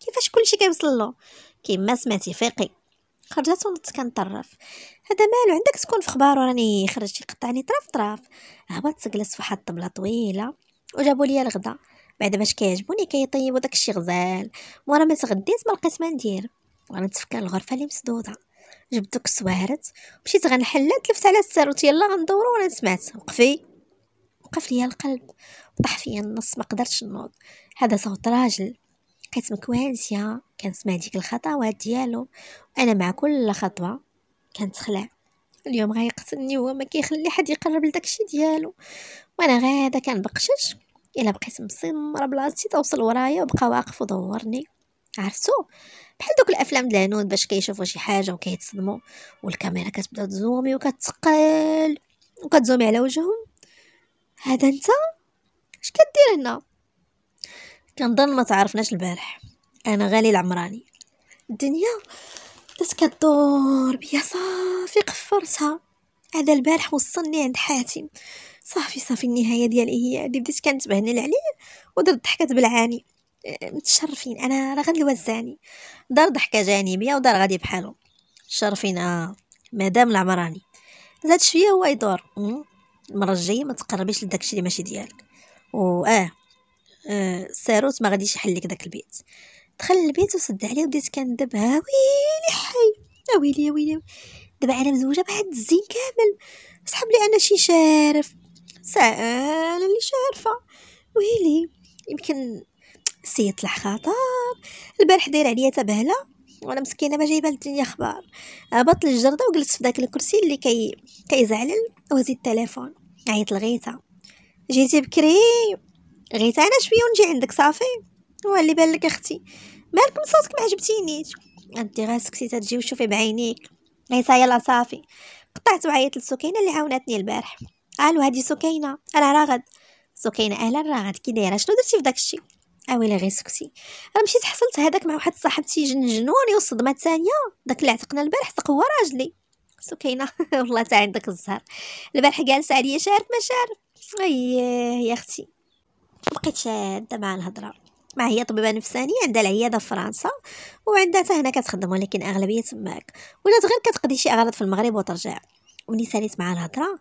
كيفاش كلشي كيوصل له كيما سمعتي فيقي خرجت ونت كنطرف هذا مالو عندك تكون في خبار راني خرجت يقطعني طرف طرف هبطت جلست فواحد الطبله طويله وجابوا لي الغدا بعد باش كيعجبوني كيطيبوا داكشي غزال مورا ما تغديت ما لقيت ما ندير وانا تفكر الغرفه اللي مسدوده جبت دوك السوارت مشيت غنحلها تلفت على الساروت يلا غندورو وانا سمعت وقفي وقف ليا القلب وطاح فيا النص ما قدرتش نوض هذا صوت راجل بقيت مكوانسيا كنسمع ديك الخطوات ديالو وانا مع كل خطوه كنتخلع اليوم غيقتلني هو ما كيخلي حد يقرب لداكشي ديالو وانا غادا كنبقشش الا بقيت مصمره بلاصتي توصل ورايا وبقى واقف ودورني عرفتو بحال دوك الافلام د العنود باش كيشوفوا شي حاجه وكيتصدموا والكاميرا كتبدا تزومي وكتقل وكتزومي على وجههم هذا انت اش كدير هنا كنظن ما تعرفناش البارح انا غالي العمراني الدنيا بدات كدور بيا صافي قفرتها هذا البارح وصلني عند حاتم صافي صافي النهايه ديالي إيه؟ هي هذه بديت كنتبهنل عليه ودرت ضحكه بالعاني متشرفين انا راه غادي الوزاني دار ضحكه جانبيه ودار غادي بحالهم متشرفين آه. مدام العمراني زاد شويه هو يدور المره الجايه ما تقربيش لداكشي اللي ماشي ديالك واه الساروت ما غاديش يحل لك داك البيت دخل البيت وسد عليه وبديت كندب ها ويلي حي يا ويلي يا ويلي دابا انا مزوجه بهاد الزين كامل صحاب لي انا شي شارف انا اللي شارفه ويلي يمكن السيد طلع خطر البارح داير عليا تبهله وانا مسكينه ما جايبه الدنيا اخبار هبط للجرده وجلست في داك الكرسي اللي كي كيزعلل وهزيت التليفون عيط لغيتها جيتي بكري غيت انا شويه ونجي عندك صافي هو اللي بان لك اختي مالك من صوتك ما عجبتينيش انت غير سي تجي وشوفي بعينيك غيت يلا صافي قطعت وعيطت لسكينه اللي عاونتني البارح الو هذه سكينه انا راغد سكينه اهلا رغد كي دايره شنو درتي في الشيء اويلي غير سكتي راه مشيت حصلت هذاك مع واحد صاحبتي جنجنوني والصدمه الثانيه داك اللي عتقنا البارح هو راجلي سكينه والله تا عندك الزهر البارح جالسه عليا شارف ما شارف ايه يا اختي بقيت شاده مع الهضره مع هي طبيبه نفسانيه عندها العياده في فرنسا وعندها حتى هنا كتخدم ولكن اغلبيه تماك ولات غير كتقضي شي اغراض في المغرب وترجع ملي ساليت مع الهضره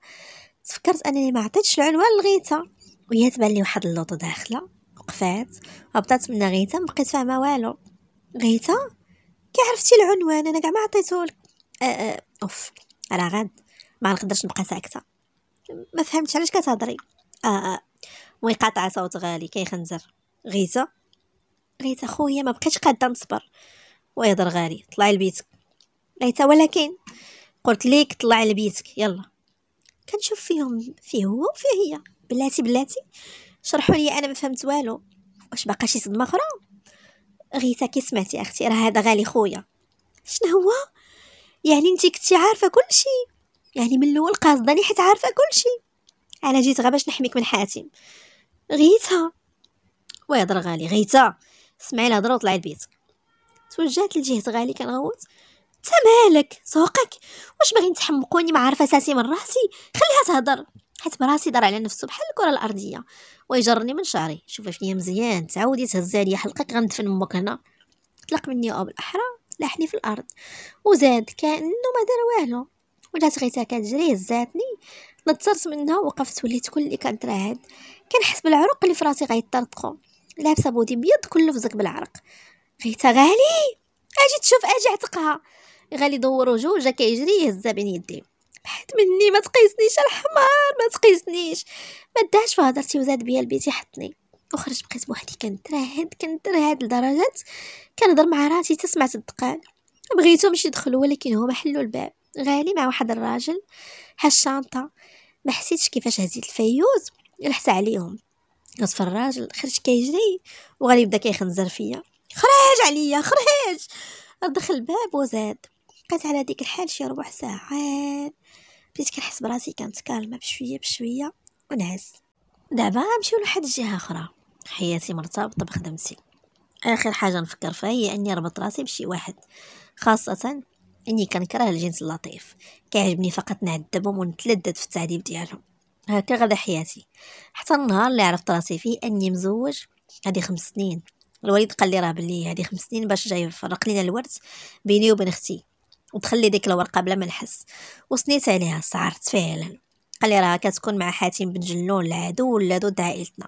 تفكرت انني ما عطيتش العنوان لغيتها وهي تبان لي واحد اللوطه داخله وقفات هبطت من ما مبقيت فاهمه والو غيتها كي عرفتي العنوان انا كاع ما عطيتهولك اوف راه غاد ما نقدرش نبقى ساكته ما فهمتش علاش كتهضري آه ويقاطع صوت غالي كيخنزر غيزة غيزة خويا ما بقيتش قاده نصبر ويهضر غالي طلع لبيتك غيزة ولكن قلت ليك طلع لبيتك يلا كنشوف فيهم فيه هو وفيه هي بلاتي بلاتي شرحوا لي انا ما فهمت والو واش باقا شي صدمه اخرى غيتا كي سمعتي اختي راه هذا غالي خويا شنو هو يعني انت كنتي عارفه كلشي يعني من الاول قاصداني حيت عارفه كلشي انا جيت غا باش نحميك من حاتم غيتها ويهضر غالي غيتها سمعي الهضره وطلعي لبيتك توجهت لجهه غالي كنغوت تا مالك سوقك واش باغي تحمقوني ما عارفه اساسي من راسي خليها تهضر حيت براسي دار على نفسه بحال الكره الارضيه ويجرني من شعري شوفي فيا مزيان تعاودي تهزي عليا حلقك غندفن امك هنا طلق مني او بالاحرى لاحني في الارض وزاد كانه ما دار والو ولات غير كتجري هزاتني نطرت منها وقفت وليت كل اللي راهد كنحس بالعرق اللي فراسي غيطرطقو لابسه بودي بيض كله فزق بالعرق غيتا غالي اجي تشوف اجي عتقها غالي دور جا كيجري يهزها بين يديه بعد مني ما تقيسنيش الحمار ما تقيسنيش ما داش في هضرتي وزاد بيا البيت يحطني وخرجت بقيت بوحدي كنترهد كنترهد لدرجه كنهضر مع راسي تسمعت الدقان مشي يدخلوا ولكن هما حلوا الباب غالي مع واحد الراجل هالشانطه ما حسيتش كيفاش هزيت الفيوز لحس عليهم نصف الراجل خرج كيجري وغادي يبدا كيخنزر فيا خرج عليا خرج دخل الباب وزاد بقيت على ديك الحال شي ربع ساعه بديت كنحس براسي كنتكالما بشويه بشويه ونعس دابا نمشيو لواحد الجهه اخرى حياتي مرتبطه بخدمتي اخر حاجه نفكر فيها هي اني ربط راسي بشي واحد خاصه اني كنكره الجنس اللطيف كيعجبني فقط نعذبهم ونتلذذ في التعذيب ديالهم هكا غدا حياتي حتى النهار اللي عرفت راسي فيه اني مزوج هذه خمس سنين الوالد قال لي راه بلي هذه خمس سنين باش جاي يفرق لينا الورد بيني وبين اختي وتخلي ديك الورقه بلا ما نحس وسنيت عليها سعرت فعلا قال لي راه كتكون مع حاتم بن جلون العدو ضد عائلتنا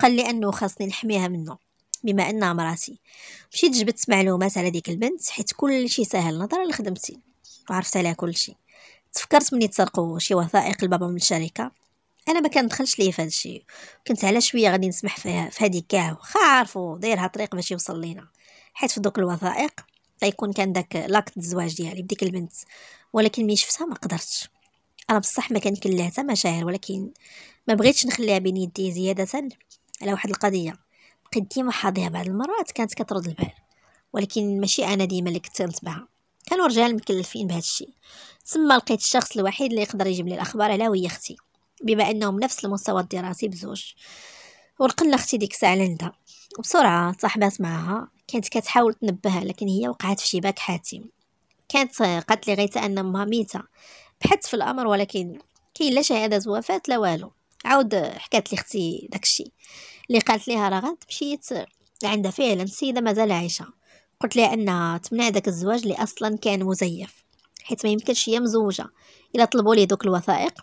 قال لي انه خاصني نحميها منه بما انها مراتي مشيت جبت معلومات على ديك البنت حيت كلشي ساهل نظرا لخدمتي وعرفت عليها كلشي تفكرت مني تسرقوا شي وثائق لبابا من الشركه انا ما كندخلش ليه في هادشي كنت على شويه غادي نسمح فيها في هذيك كاع واخا عارفو دايرها طريق باش يوصل لينا حيت في دوك الوثائق غيكون كان داك لاكت الزواج ديالي بديك البنت ولكن ملي شفتها ما قدرتش انا بصح ما كان كلها حتى مشاعر ولكن ما بغيتش نخليها بين يدي زياده على واحد القضيه بقيت ديما حاضيها بعض المرات كانت كترد البال ولكن ماشي انا ديما اللي كنت نتبعها كانوا رجال مكلفين بهذا الشيء تما لقيت الشخص الوحيد اللي يقدر يجيب لي الاخبار على وهي اختي بما أنهم نفس المستوى الدراسي بزوج والقلة أختي ديك الساعة لندا وبسرعة صاحبات معها كانت كتحاول تنبهها لكن هي وقعت في شباك حاتم كانت قالت لي غيت أن أمها ميتة بحثت في الأمر ولكن كاين لا شهادة وفاة لا والو عاود حكات لي اختي داكشي اللي قالت ليها راه غاد مشيت عندها فعلا السيدة مازال عايشة قلت لها انها تمنع داك الزواج اللي اصلا كان مزيف حيت ما يمكنش هي مزوجة الا طلبوا لي دوك الوثائق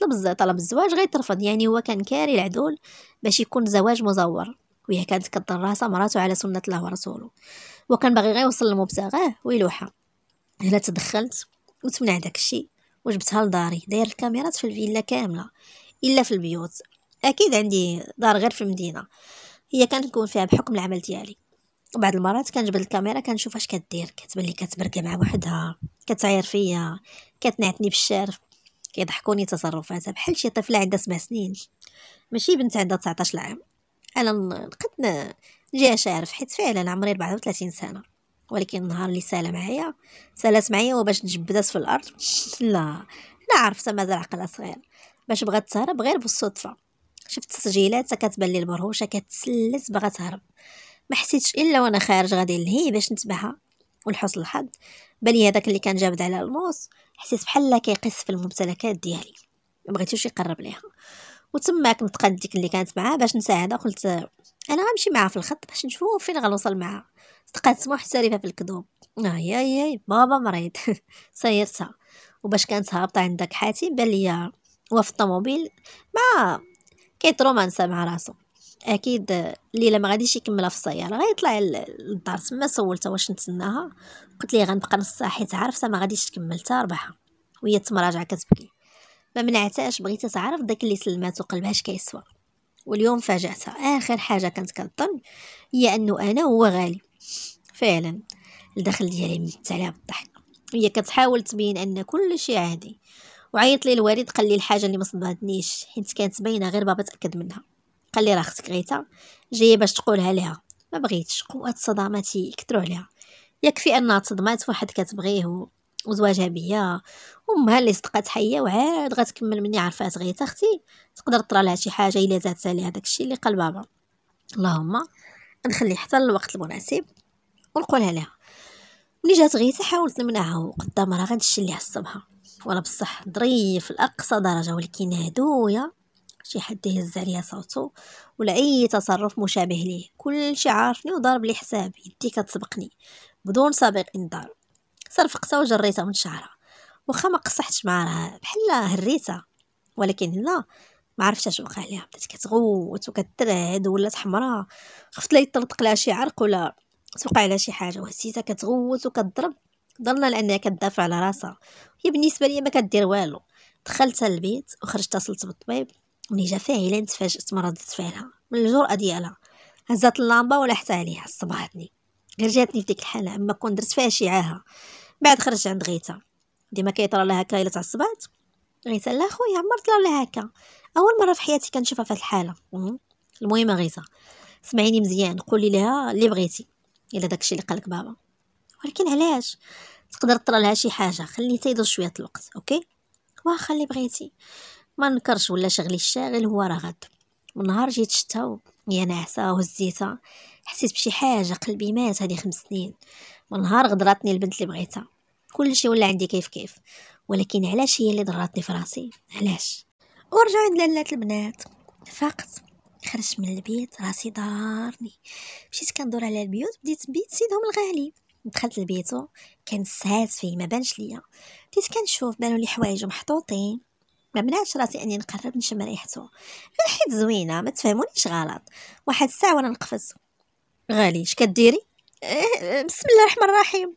طلب طلب الزواج غير ترفض يعني هو كان كاري العدول باش يكون زواج مزور وهي كانت كضر راسها مراته على سنة الله ورسوله وكان باغي غير يوصل لمبتغاه ويلوحها هنا تدخلت وتمنع داك الشيء وجبتها لداري داير الكاميرات في الفيلا كامله الا في البيوت اكيد عندي دار غير في المدينه هي كانت نكون فيها بحكم العمل ديالي وبعض المرات كنجبد الكاميرا كنشوف اش كدير كتبان لي كتبركى مع وحدها كتعاير فيا كتنعتني بالشارف كيضحكوني تصرفاتها بحال شي طفله عندها سبع سنين ماشي بنت عندها 19 عام انا نقد نجيها شاعر حيت فعلا عمري 34 سنه ولكن النهار اللي سالا معايا سالات معايا وباش نجبدات في الارض لا لا عرفتها مازال عقلها صغير باش بغات تهرب غير بالصدفه شفت التسجيلات كتبان لي المرهوشه كتسلس بغات تهرب ما حسيتش الا وانا خارج غادي لهي باش نتبعها ولحسن الحظ بان هذاك اللي كان جابد على الموس حسيت بحال كيقص في الممتلكات ديالي ما بغيتوش يقرب ليها وتماك متقاد ديك اللي كانت معاه باش نساعدها قلت انا غنمشي معاها في الخط باش نشوف فين غنوصل معاها تقات محترفه في الكذوب هاي آه، هاي بابا مريض سيرتها وباش كانت هابطه عندك حاتم بان ليا هو في الطوموبيل مع كيت رومانسه مع راسو اكيد ليلى ما غاديش يكملها في السياره غيطلع للدار تما سولتها واش نتسناها قلت ليه غنبقى نص ساعه حيت عارفه ما غاديش تكمل حتى ربعها وهي تمراجع كتبكي ما منعتهاش بغيتها تعرف داك اللي سلماتو قلبها اش كيسوى واليوم فاجاتها اخر حاجه كانت كنظن هي انه انا هو غالي فعلا الدخل ديالي مت عليها بالضحك هي كتحاول تبين ان كل شيء عادي وعيط لي الوالد قال لي الحاجه اللي ما صدمتنيش حيت كانت باينه غير بابا تاكد منها قال لي راه اختك غيتا جايه باش تقولها لها ما بغيتش قوات صدماتي كثروا عليها يكفي انها تصدمات واحد كتبغيه وزواجها بيا امها اللي صدقات حيه وعاد غتكمل مني عرفات غيتا اختي تقدر طرا لها شي حاجه الا زادت عليها داكشي اللي قال بابا اللهم نخلي حتى الوقت المناسب ونقولها لها ملي جات غيتا حاولت نمنعها وقدام راه على الصبها وانا بصح ظريف لاقصى درجه ولكن هدويا شي حد يهز عليها صوتو ولا اي تصرف مشابه ليه كلشي عارفني وضارب لي حساب يدي كتسبقني بدون سابق انذار صرفقتها وجريتها من شعرها واخا ما قصحتش راه بحال هريتها ولكن هنا ما عرفتش اش وقع ليها بدات كتغوت وكترعد ولات حمراء خفت لا يطلق لها شي عرق ولا توقع لها شي حاجه وهزيتها كتغوت وكتضرب ظننا لانها كدافع على راسها هي بالنسبه لي ما كدير والو دخلت البيت وخرجت اتصلت بالطبيب ملي جا فاعلها تفاجأت مرة ردت فعلها من الجرأة ديالها هزات اللمبه ولا حتى عليها صبحتني غير جاتني ديك الحالة اما كون درت فيها عاهه بعد خرجت عند غيتا ديما كيطرى لها هكا الا تعصبات غيتا لا خويا عمرت لها هكا اول مره في حياتي كنشوفها في هاد الحاله المهم غيتا سمعيني مزيان قولي لها اللي بغيتي الا داكشي اللي قالك بابا ولكن علاش تقدر طرى لها شي حاجه خلي تيدوز شويه الوقت اوكي واخا اللي بغيتي ما نكرش ولا شغلي الشاغل هو راه غد من نهار جيت شتا يا ناعسه وهزيتها حسيت بشي حاجه قلبي مات هذه خمس سنين من نهار غدراتني البنت اللي بغيتها كلشي ولا عندي كيف كيف ولكن علاش هي اللي ضراتني في راسي علاش ورجع عند لالات البنات فقط خرجت من البيت راسي دارني مشيت كندور على البيوت بديت بيت سيدهم الغالي دخلت لبيتو كان الساعات فيه ما بانش ليا بديت كنشوف بانوا لي حوايج محطوطين ما منعش راسي اني نقرب نشم ريحته غير حيت زوينه ما تفهمونيش غلط واحد الساعه وانا نقفز غالي اش كديري أه بسم الله الرحمن الرحيم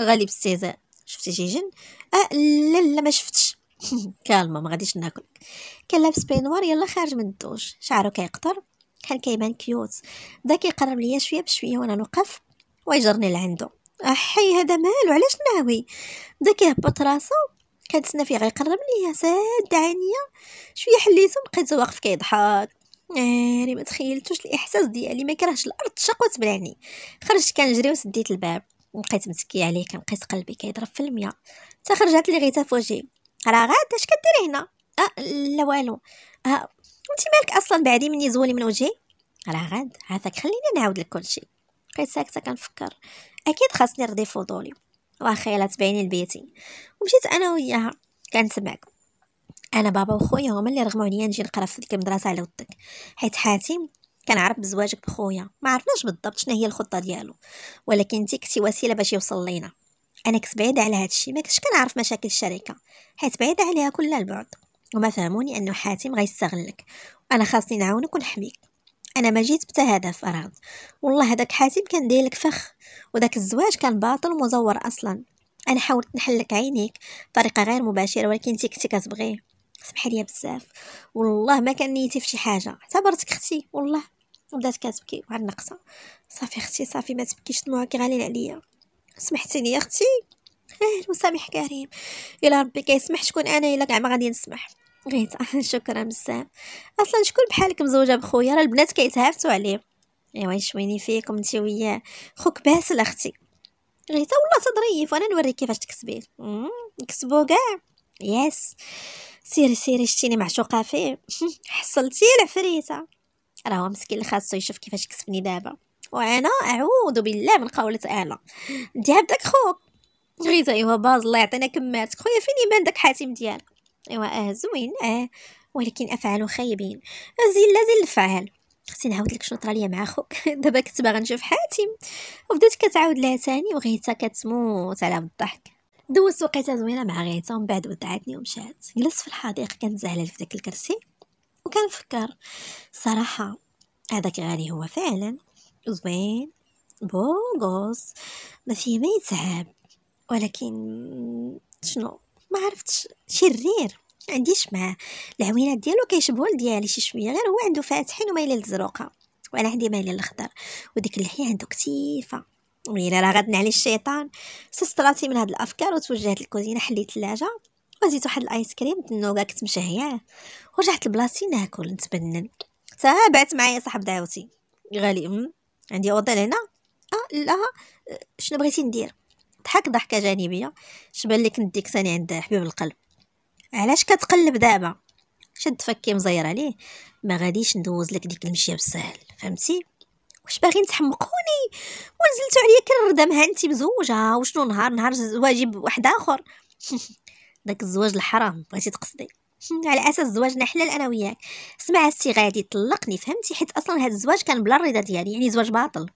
غالي باستهزاء شفتي شي جن أه لا لا ما شفتش كالما ما غاديش ناكلك كان لابس بينوار يلا خارج من الدوش شعره كيقطر كان كيبان كيوت بدا كيقرب ليا شويه بشويه وانا نوقف ويجرني لعندو احي هذا مالو علاش ناوي بدا كيهبط راسو كنتسنى فيه غيقرب ليا ساد عينيا شويه حليته بقيت واقف كيضحك آه، ناري ما تخيلتوش الاحساس ديالي ما كرهش الارض تشق وتبلعني خرجت كنجري وسديت الباب بقيت متكي عليه كنقيس قلبي كيضرب في المية حتى خرجت لي غيتا في وجهي راه غاد اش كديري هنا اه لا والو اه انت مالك اصلا بعدي مني زولي من وجهي راه غاد عافاك خليني نعاود لك كلشي بقيت ساكته كنفكر اكيد خاصني نرضي فضولي واخا يلا تبعيني لبيتي ومشيت انا وياها معاك انا بابا وخويا هما اللي رغموا عليا نجي نقرا في ديك المدرسه على ودك حيت حاتم كنعرف بزواجك بخويا ما عرفناش بالضبط شنو هي الخطه ديالو ولكن انت كنتي وسيله باش يوصل لينا انا كنت بعيده على هذا الشيء ما كنتش كنعرف مشاكل الشركه حيت بعيده عليها كل البعد وما فهموني انه حاتم غيستغلك وانا خاصني نعاونك ونحميك انا ما جيت بتا هذا فراغ والله هذاك حاتم كان ديلك فخ وداك الزواج كان باطل ومزور اصلا انا حاولت نحلك عينيك بطريقه غير مباشره ولكن انت كنتي كتبغيه سمحي لي بزاف والله ما كان نيتي فشي حاجه اعتبرتك اختي والله بدات كتبكي وعلى النقصه صافي اختي صافي ما تبكيش دموعك غاليين عليا سمحتي يا اختي إيه، المسامح كريم الا ربي كيسمح شكون انا الا كاع ما غادي نسمح غيتعرف شكرا بزاف اصلا شكون بحالك مزوجه بخويا راه البنات كيتهافتوا عليه ايوا يشويني فيكم انت وياه خوك باسل اختي غيتا والله تضريف وانا نوريك كيفاش تكسبيه نكسبو كاع يس سيري سيري شتيني معشوقه فيه حصلتي العفريته راه هو مسكين خاصو يشوف كيفاش كسبني دابا وانا اعوذ بالله من قولة انا انت عبدك خوك غيتا ايوا باز الله يعطينا كمات خويا فين يبان داك حاتم ديالك إيوا آه زوين آه ولكن أفعال خايبين لا زين الفعل خصني نعاود لك شنو طرالي مع خوك دابا كنت باغا نشوف حاتم وبدات كتعاود لها تاني وغيتها كتموت على الضحك دوزت وقيته زوينه مع غيتا ومن بعد ودعتني ومشات جلست في الحديقه كنت زعلان في داك الكرسي وكنفكر صراحه هذاك غالي هو فعلا زوين بوغوس ما فيه ما يتعب ولكن شنو ما عرفتش شرير ما عنديش معاه العوينات ديالو كيشبهوا لديالي شي شويه غير هو عنده فاتحين ومايلين للزروقه وانا عندي مايلين للخضر وديك اللحيه عنده كتيفه ويلا راه غادنا على الشيطان سستراتي من هاد الافكار وتوجهت للكوزينه حليت الثلاجه وزيت واحد الايس كريم تنوكا كنت مشهياه ورجعت لبلاصتي ناكل نتبنن تابعت معايا صاحب دعوتي غالي ام عندي اوضه هنا اه لا آه، شنو بغيتي ندير ضحك ضحكه جانبيه شبان لك نديك ثاني عند حبيب القلب علاش كتقلب دابا شد فكي مزير عليه ما غاديش ندوز لك ديك المشيه بالسهل فهمتي واش باغي نتحمقوني ونزلتو عليا كرردة مها انت مزوجه وشنو نهار نهار واجب واحد اخر داك الزواج الحرام بغيتي تقصدي على اساس زواجنا حلال انا وياك سمع السي غادي طلقني فهمتي حيت اصلا هاد الزواج كان بلا الرضا ديالي يعني زواج باطل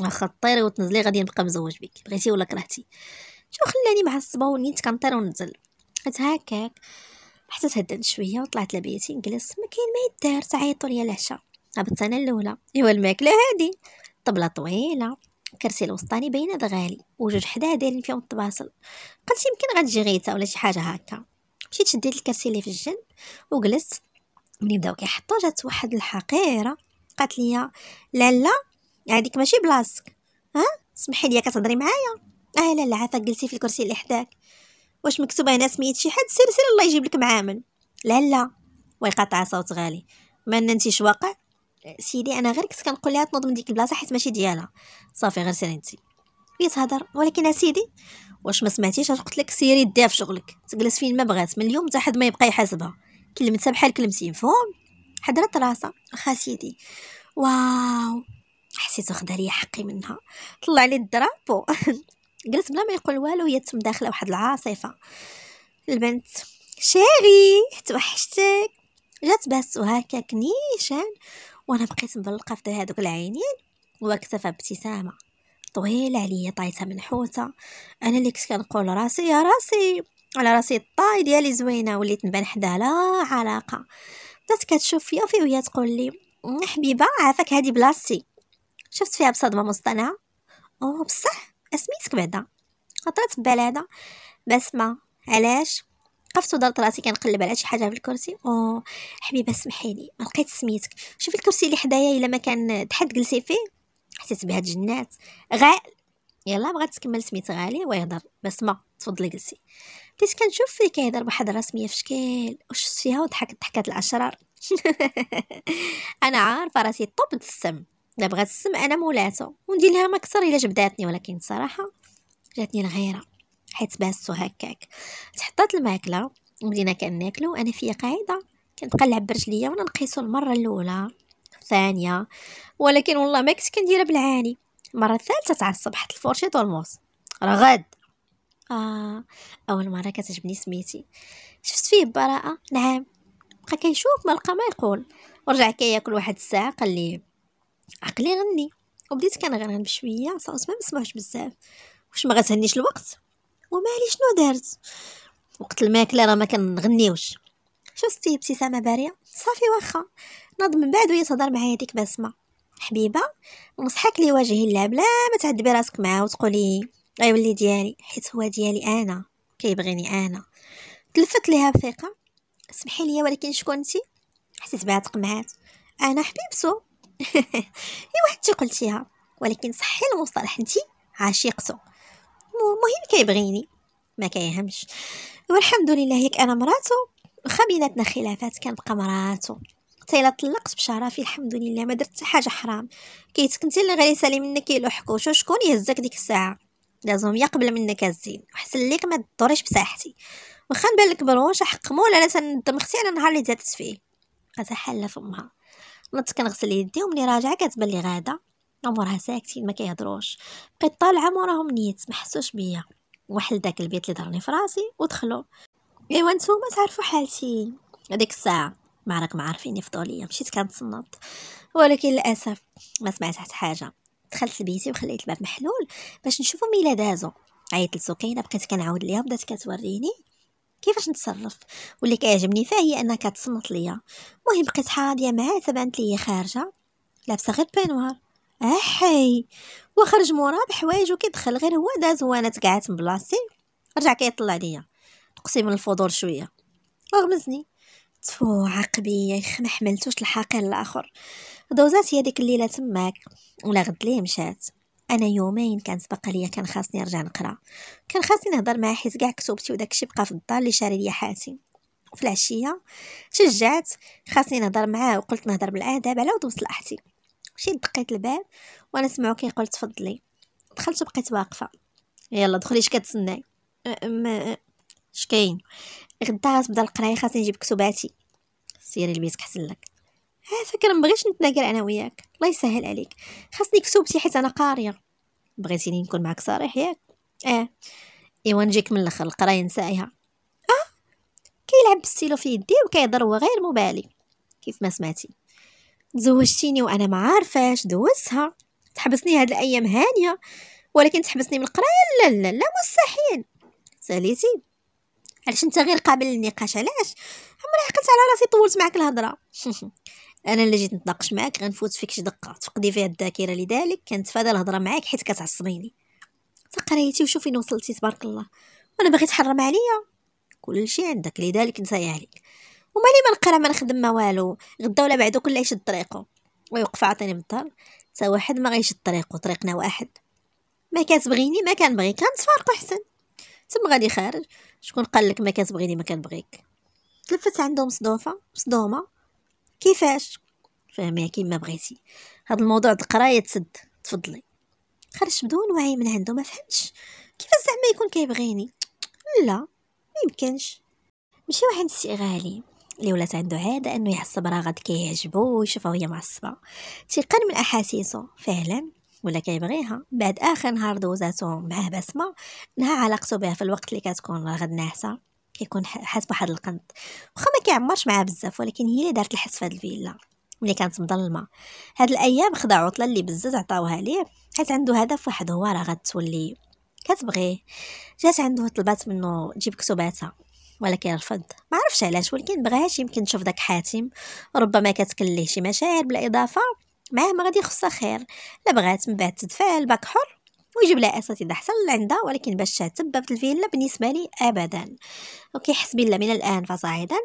واخا طيري وتنزلي غادي نبقى مزوج بك بغيتي ولا كرهتي شو خلاني الصباح ونيت كنطير ونزل قلت هكاك حتى تهدنت شويه وطلعت لبيتي نجلس ما كاين ما يدار تعيطوا ليا العشاء هبطت انا الاولى ايوا الماكله هادي طبله طويله كرسي الوسطاني باينه دغالي وجوج حداه دايرين فيهم الطباسل قلت يمكن غتجي غيته ولا شي حاجه هكا مشيت شديت الكرسي اللي في الجنب وجلست ملي بداو كيحطوا جات واحد الحقيره قالت لي لالا هذيك يعني ماشي بلاصتك ها سمحي لي كتهضري معايا اه لا لا عافاك جلسي في الكرسي اللي حداك واش مكتوب هنا سميت شي حد سير سير الله يجيب لك معامل لا لا ويقطع صوت غالي ما انت واقع سيدي انا غير كنت كنقول لها تنوض من ديك البلاصه حيت ماشي ديالها صافي غير سيري انت يتهضر ولكن اسيدي واش ما سمعتيش قلت لك سيري ديها في شغلك تجلس فين ما بغات من اليوم حتى حد ما يبقى يحاسبها كلمتها بحال كلمتي مفهوم حضرت راسها واخا سيدي واو حسيت واخد ليا حقي منها طلع لي الدرابو جلس بلا ما يقول والو هي تم داخله واحد العاصفه البنت شيري توحشتك جات بس وهكا كنيشان وانا بقيت مبلقه في هذوك العينين واكتفى بابتسامه ابتسامه طويله عليا طايتها منحوته انا اللي كنت كنقول راسي يا راسي على راسي الطاي ديالي زوينه وليت نبان حدا لا علاقه بدات كتشوف فيا وفي وهي تقول لي حبيبه عافاك هادي بلاصتي شفت فيها بصدمه مصطنعه او بصح اسميتك بعدا خطرت ببال بسمه علاش وقفت ودرت راسي كنقلب على شي حاجه في الكرسي او حبيبه سمحي لي ما لقيت سميتك شوفي الكرسي اللي حدايا الا ما كان تحت جلسي فيه حسيت بها تجنات غال يلا بغات تكمل سميت غالي ويهضر بس ما تفضلي جلسي بديت كنشوف فيه كيهضر بواحد الرسميه في شكل وشفت فيها وضحكت ضحكات الاشرار انا عارفه راسي طبت السم لا بغات السم انا مولاتها وندير لها ما كثر الا جبداتني ولكن الصراحه جاتني الغيره حيت باسو هكاك تحطات الماكله وبدينا كناكلو انا فيا قاعده نلعب برجليا وانا نقيسو المره الاولى الثانيه ولكن والله ما كنت كنديرها بالعاني المره الثالثه تعصب حط الفرشيط والموس رغد آه اول مره كتعجبني سميتي شفت فيه ببراءه نعم بقى كيشوف ما لقى ما يقول ورجع كياكل واحد الساعه قال لي عقلي غني وبديت كنغنغن بشويه صوت ما مسمعش بزاف واش ما غتهنيش الوقت ومالي شنو دارت وقت الماكله راه ما كنغنيوش شفتي ابتسامه باريه صافي واخا ناض من بعد وهي تهضر معايا ديك بسمه حبيبه نصحك لي واجهي اللعب لا ما تعذبي راسك معاه وتقولي غيولي ديالي حيت هو ديالي انا كيبغيني انا تلفت ليها بثقه سمحي لي ولكن شكون انت حسيت بها تقمعات انا حبيبته ايوا حتى قلتيها ولكن صحي المصطلح انت عاشقته المهم كيبغيني ما كيهمش والحمد لله ياك انا مراتو واخا بيناتنا خلافات كنبقى مراتو حتى الا طلقت بشرفي الحمد لله ما درت حاجه حرام انت اللي غير يسالي منك كيلو حكوش شكون يهزك ديك الساعه لازم يقبل منك الزين وحسن ليك ما تضريش بساحتي واخا نبان لك بروش حق مول على تندم اختي على النهار اللي زادت فيه غتحل فمها نط كنغسل يدي وملي راجعه كتبان لي غاده عمرها ساكتين ما كيهضروش بقيت طالعه موراهم نيت ما حسوش بيا وحل داك البيت اللي ضرني في راسي ودخلوا ايوا نتوما تعرفوا حالتي هذيك الساعه ما ما عارفيني فضوليه مشيت كنتصنط ولكن للاسف ما سمعت حتى حاجه دخلت لبيتي وخليت الباب محلول باش نشوفو ميلا دازو عيطت لسكينه بقيت كنعاود ليها بدات كتوريني كيفاش نتصرف واللي كيعجبني فيها هي انها كتصنت ليا المهم بقيت حاضيه معاها تبانت لي خارجه لابسه غير بينوار احي وخرج مورا بحوايج وكيدخل غير هو داز وانا تقعدت من بلاصتي رجع كيطلع ليا تقسي من الفضول شويه وغمزني تفو عقبي يا اخي ما حملتوش الحقيقه الاخر دوزات هي ديك الليله تماك ولا غد ليه مشات انا يومين كان سبق ليا كان خاصني نرجع نقرا كان خاصني نهضر معاه حيت كاع كتبتي وداكشي بقى في الدار اللي شاري ليا حاتي وفي العشيه شجعت خاصني نهضر معاه وقلت نهضر بالاداب على ود وصلحتي مشيت دقيت الباب وانا سمعو كيقول تفضلي دخلت بقيت واقفه يلا دخلي اش كتسناي اش كاين غدا غتبدا القرايه خاصني نجيب كتباتي سيري البيت احسن لك فكرة مبغيتش نتناقل انا وياك الله يسهل عليك خاصني كسوبتي حيت انا قاريه بغيتيني نكون معك صريح ياك اه ايوا نجيك من الاخر القرايه نسايها اه كيلعب بالسيلو في يديه وكيهضر هو غير مبالي كيف ما سمعتي تزوجتيني وانا ما عارفاش دوزتها تحبسني هاد الايام هانيه ولكن تحبسني من القرايه لا لا لا مستحيل ساليتي علاش انت غير قابل للنقاش علاش عمري عقلت على راسي طولت معك الهضره انا الا جيت نتناقش معاك غنفوت فيك شي دقه تفقدي فيها الذاكره لذلك كنتفادى الهضره معاك حيت كتعصبيني تقريتي وشوفي فين وصلتي تبارك الله وانا باغي تحرم عليا كلشي عندك لذلك نساي عليك ومالي ما نقرا ما نخدم ما والو غدا ولا بعدو كل يشد طريقه ويوقف من الدار حتى واحد ما غيشد طريقه طريقنا واحد ما كتبغيني ما كنبغي كنتفارقوا حسن تم غادي خارج شكون قال لك ما كتبغيني ما كنبغيك تلفت عندهم صدوفه صدومه كيفاش فهميها كيما بغيتي هذا الموضوع د قرايه تسد تفضلي خرج بدون وعي من عنده ما فهمتش كيفاش زعما يكون كيبغيني لا ما يمكنش ماشي واحد غالي اللي ولات عنده عاده انه يعصب راه غاد كيعجبو ويشوفها وهي معصبه تيقن من احاسيسه فعلا ولا كيبغيها بعد اخر نهار دوزاتو معاه بسمه نهى علاقته بها في الوقت اللي كتكون راه ناعسه كيكون حاس بواحد القنط واخا ما كيعمرش معاه بزاف ولكن هي اللي دارت الحس في الفيلا ملي كانت مظلمه هاد الايام خدا عطله اللي بزاف عطاوها ليه حيت عنده هدف واحد هو راه غتولي كتبغيه جات عنده طلبات منه تجيب كتباتها ولكن رفض ما عرفش علاش ولكن بغاهاش يمكن تشوف داك حاتم ربما كتكليه ليه شي مشاعر بالاضافه معاه ما غادي يخصها خير لا بغات من بعد تدفع الباك حر ويجيب لها اساتذه حتى لعندها ولكن باش تسببت الفيلا بالنسبه لي ابدا حسبي الله من الان فصاعدا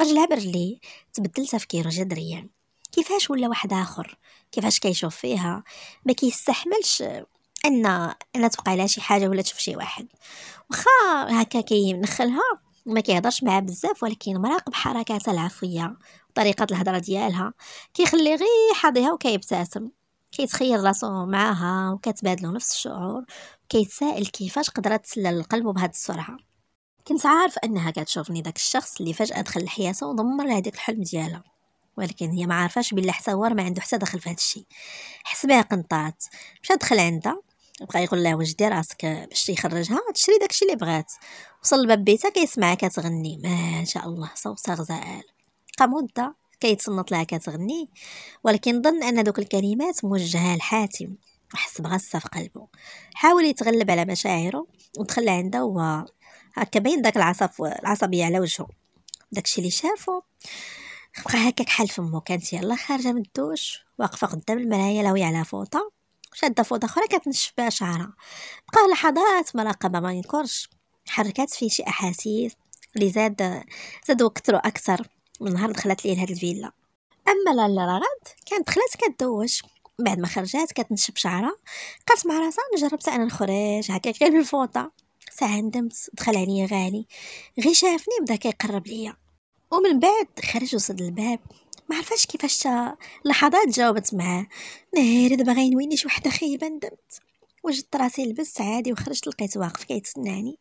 رجلها برجليه تبدل تفكيره جذريا كيفاش ولا واحد اخر كيفاش كيشوف فيها ما كيستحملش ان ان توقع لها شي حاجه ولا تشوف شي واحد واخا هكا كينخلها ما كيهضرش معها بزاف ولكن مراقب حركاتها العفويه وطريقه الهضره ديالها كيخلي غير حاضيها وكيبتسم كيتخيل راسو معاها وكتبادلو نفس الشعور كيتسائل كيفاش قدرت تسلل القلب بهاد السرعه كنت عارف انها كتشوفني داك الشخص اللي فجاه دخل لحياتها ودمر لها داك الحلم ديالها ولكن هي ما عارفاش باللي حتى هو ما عنده حتى دخل في هذا الشيء حس بها قنطات مشى دخل عندها بقى يقول لها وجدي راسك باش يخرجها تشري داكشي اللي بغات وصل لباب بيتها كيسمعها كتغني ما شاء الله صوتها غزال بقى مده كيتصنت لها كتغني ولكن ظن ان دوك الكلمات موجهه لحاتم وحس بغصه في قلبه حاول يتغلب على مشاعره ودخل عندها و هكا باين داك العصب العصبيه على وجهه داكشي اللي شافو بقى هكاك حل فمو كانت يلا خارجه من الدوش واقفه قدام المرايه لاوي على فوطه شاده فوطه اخرى كتنشف بها شعرها بقى لحظات مراقبه ما ينكرش حركات فيه شي احاسيس اللي زاد زاد وكثروا اكثر من نهار دخلت ليه لهاد الفيلا اما لالا رغد كانت دخلت كدوش بعد ما خرجات كتنشب شعرها قالت مع راسها نجربت انا نخرج هكا غير بالفوطه ساعه ندمت دخل عليا غالي غير شافني بدا كيقرب ليا ومن بعد خرج وصل الباب ما عرفاش كيفاش لحظات جاوبت معاه ناري دابا غينويني شي وحده خايبه ندمت وجدت راسي لبست عادي وخرجت لقيت واقف كيتسناني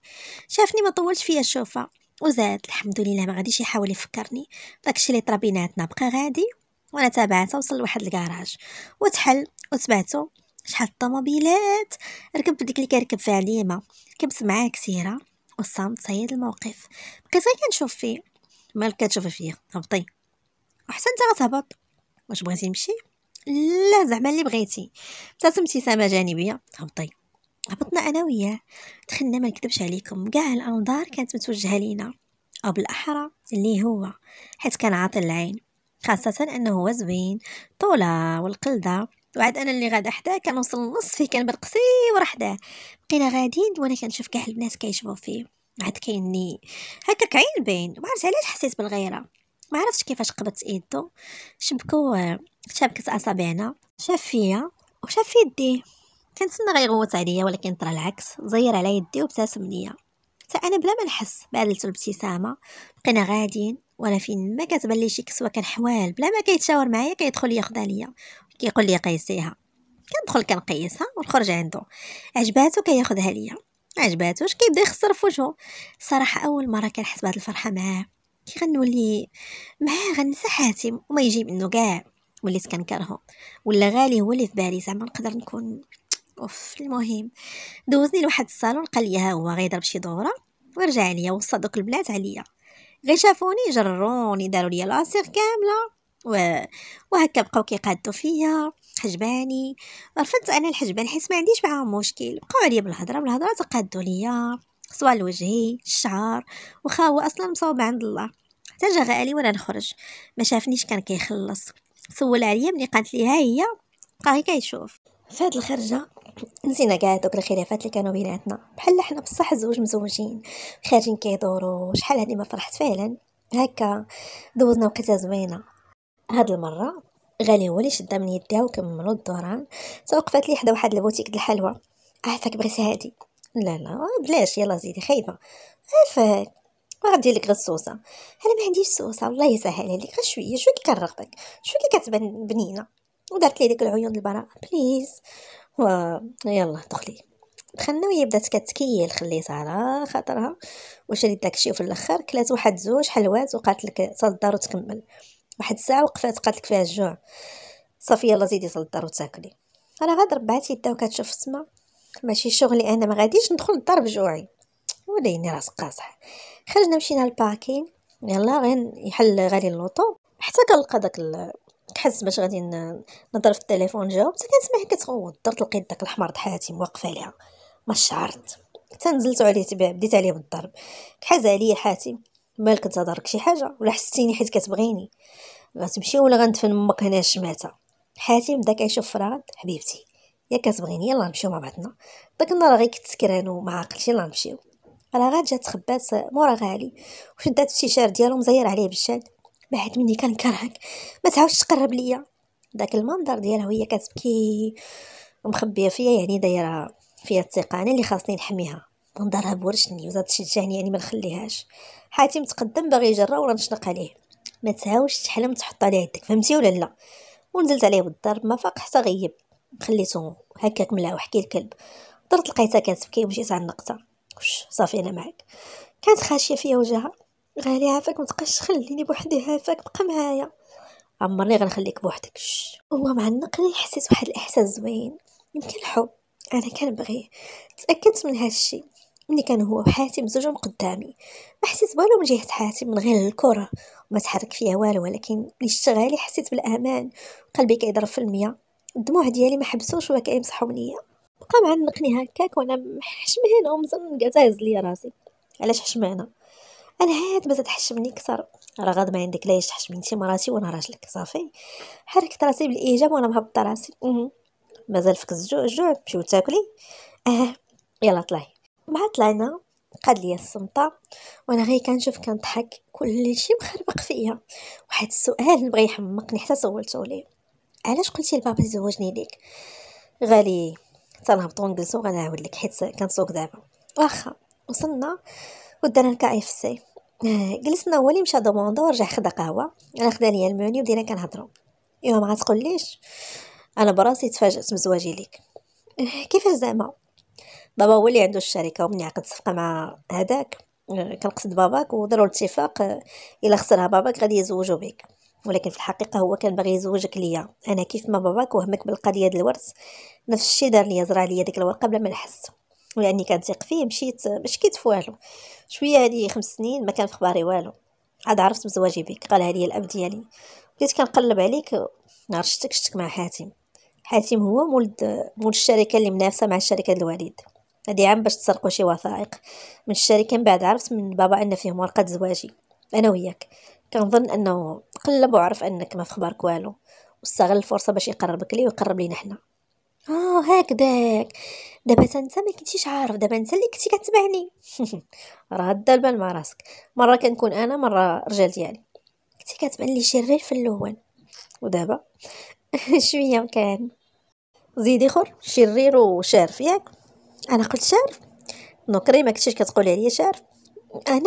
شافني ما طولش فيا الشوفه وزاد الحمد لله ما غاديش يحاول يفكرني داكشي اللي طرا بيناتنا بقى غادي وانا تابعته وصل لواحد الكراج وتحل وتبعته شحال الطوموبيلات ركب ديك اللي كركب فيها ليما كبس معاه كثيره والصمت سيد الموقف بقيت غير كنشوف فيه مالك كتشوف فيا هبطي وحتى انت غتهبط واش بغيتي نمشي لا زعما اللي بغيتي ابتسمتي ابتسامه جانبيه هبطي هبطنا انا وياه دخلنا ما نكذبش عليكم كاع الانظار كانت متوجهه لينا او بالاحرى اللي هو حيت كان عاطل العين خاصة أنه هو زوين طولة والقلدة وعاد أنا اللي غاده حداه كنوصل النص فيه كنبان قصير حداه بقينا غاديين وأنا كنشوف كاع البنات كيشوفوا فيه عاد كاينني هكاك عين باين وعرفت علاش حسيت بالغيرة ما عرفتش كيفاش قبضت ايدو شبكو شبكت اصابعنا شاف فيا وشاف في يديه كنتسنى غيغوت عليا ولكن طرا العكس زير على يدي وابتسم ليا حتى انا بلا ما نحس بادلت الابتسامه بقينا غاديين وانا فين ما كتبان لي شي كسوه كنحوال بلا ما كيتشاور معايا كيدخل ياخذ عليا كيقول لي قيسيها كندخل كنقيسها ونخرج عنده عجباتو كياخذها ليا عجباتوش كيبدا يخسر في وجهه صراحه اول مره كنحس بهاد الفرحه معاه كي غنولي معاه غنسى حاتم وما يجي منه كاع وليت كنكرهو ولا غالي هو اللي في بالي زعما نقدر نكون اوف المهم دوزني لواحد الصالون قال لي ها هو غيضرب شي دوره ورجع عليا وصى دوك البنات عليا غير شافوني جروني داروا لي لاصيغ كامله و... وهكا بقاو كيقادو فيا حجباني رفضت انا الحجبان حيت ما عنديش معاهم مشكل بقاو عليا بالهضره بالهضره تقادو ليا سوا وجهي الشعر واخا هو اصلا مصاوب عند الله حتى جا غالي وانا نخرج ما شافنيش كان كيخلص سول عليا ملي قالت لي ها هي بقى غير كيشوف في هاد الخرجة نسينا كاع دوك الخلافات اللي كانوا بيناتنا بحال حنا بصح زوج مزوجين خارجين كيدورو شحال هادي ما فرحت فعلا هكا دوزنا وقتها زوينه هاد المره غالي هو اللي شدها من يديها وكملوا الدوران توقفات لي حدا واحد البوتيك د الحلوى عافاك أه، بغيتي هادي لا لا بلاش يلا زيدي خايبه عافاك أه، وغادي لك غير السوسه انا ما عنديش صوصه والله يسهل عليك غير شويه شويه كنرغبك شويه كتبان بنينه ودارت لي ديك العيون البراء بليز و يلا دخلي دخلنا وهي بدات كتكيل خليتها على خاطرها وشريت داكشي وفي الاخر كلات واحد زوج حلوات وقالت لك صل الدار وتكمل واحد الساعه وقفات قالت لك فيها الجوع صافي يلا زيدي صل الدار وتاكلي انا غاد ربعت يدها وكتشوف السما ماشي شغلي انا ما غاديش ندخل الدار بجوعي وليني راسك قاصح خرجنا مشينا للباركين يلا غير يحل غالي اللوطو حتى كنلقى داك تحس باش غادي نضرب في التليفون جاوبت كنسمعها كتغوت درت لقيت داك الحمار دحاتي موقفه ليها ما شعرت حتى نزلت عليه تبع بديت عليه بالضرب كحاز عليا حاتم مالك انت دارك شي حاجه ولا حسيتيني حيت كتبغيني غتمشي ولا غندفن امك هنا شماته حاتم بدا يشوف فراد حبيبتي يا كتبغيني يلا نمشيو مع بعضنا داك النهار غير كتسكران وما عقلتش يلا نمشيو راه غات جات تخبات مورا غالي وشدات التيشير ديالو مزير عليه بالشاد بعد مني كنكرهك ما تعاودش تقرب ليا داك المنظر ديالها وهي كتبكي ومخبيه فيا يعني دايره فيا الثقه انا اللي خاصني نحميها منظرها بورشني وزاد تشجعني يعني ما نخليهاش حاتم تقدم باغي يجرى ولا نشنق عليه ما تعاودش تحلم تحط عليه يدك فهمتي ولا لا ونزلت عليه بالضرب ما فاق حتى غيب خليته هكاك ملاوح كي الكلب درت لقيتها كتبكي ومشيت عند النقطه وش صافي انا معاك كانت خاشيه فيا وجهها غالي عافاك ما تبقاش تخليني بوحدي عافاك بقى معايا عمرني غنخليك بوحدك هو مع النقل يحسس واحد الاحساس زوين يمكن الحب انا كنبغيه تاكدت من هادشي ملي كان هو وحاتم زوجهم قدامي ما حسيت والو من جهه حاتم من غير الكره وما تحرك فيها والو ولكن ملي اشتغالي حسيت بالامان قلبي كيضرب في المية الدموع ديالي ما حبسوش ولا كيمسحهم ليا بقى معنقني هكاك وانا حشمهان ومزنقه تهز ليا راسي علاش حشمانه انا هاد ما تحشمني كثر راه غاد ما عندك لا يتحشمني انت مراتي وانا راجلك صافي حركت راسي بالايجاب وانا مهبطه راسي مازال فيك الجوع الجوع مشيو تاكلي اه يلا طلعي مع طلعنا قاد ليا الصمتة وانا غير كنشوف كنضحك كلشي مخربق فيا واحد السؤال بغى يحمقني حتى سولته ليه علاش قلتي لبابا يزوجني ليك غالي تنهبطو نجلسو غنعاود لك حيت كنسوق دابا واخا وصلنا ودانا الكاي في سي آه، جلسنا هو اللي مشى دوموندا ورجع خدا قهوه انا خدا ليا الموني وبدينا كنهضروا ايوا ما تقوليش انا براسي تفاجات بزواجي ليك آه، كيفاش زعما بابا هو اللي عنده الشركه ومني عقد صفقه مع هداك آه، كنقصد باباك وداروا الاتفاق الا خسرها باباك غادي يزوجو بك ولكن في الحقيقه هو كان باغي يزوجك ليا انا كيف ما باباك وهمك بالقضيه ديال الورث نفس الشيء دار ليا زرع ليا ديك الورقه بلا ما نحس ولاني كنتيق فيه مشيت مشكيت كيتفوالو شويه هذه خمس سنين ما كان في خباري والو عاد عرفت بزواجي بك قال هذه الاب ديالي بديت كنقلب عليك نهار شتك شتك مع حاتم حاتم هو مولد مولد الشركه اللي منافسه مع شركه الوالد هادي عام باش تسرقوا شي وثائق من الشركه من بعد عرفت من بابا ان فيهم ورقه زواجي انا وياك كنظن انه قلب وعرف انك ما في خبارك والو واستغل الفرصه باش يقربك لي ويقرب لينا حنا اه هكداك دابا تنسى ما كنتيش عارف دابا انت اللي كنتي كتبعني راه دا البال مع راسك مره كنكون انا مره رجال ديالي كنتي كتبان لي شرير في الاول ودابا شويه كان زيدي اخر شرير وشارف ياك انا قلت شارف نكري ما كنتيش كتقولي عليا شارف انا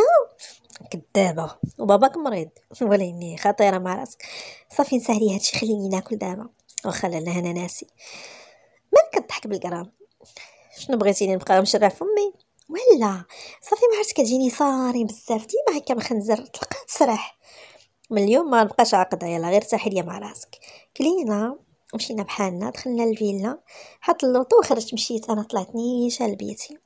كدابه وباباك مريض وليني خطيره مع راسك صافي نسالي هادشي خليني ناكل دابا واخا لا انا ناسي مالك كضحك بالكرام شنو بغيتيني نبقى مشرع فمي ولا صافي ما عرفت كتجيني صاري بزاف ديما هكا مخنزر تلقى تسرح من اليوم ما نبقاش عاقده يلا غير ليا مع راسك كلينا مشينا بحالنا دخلنا الفيلا حط اللوطو وخرجت مشيت انا طلعت نيشان لبيتي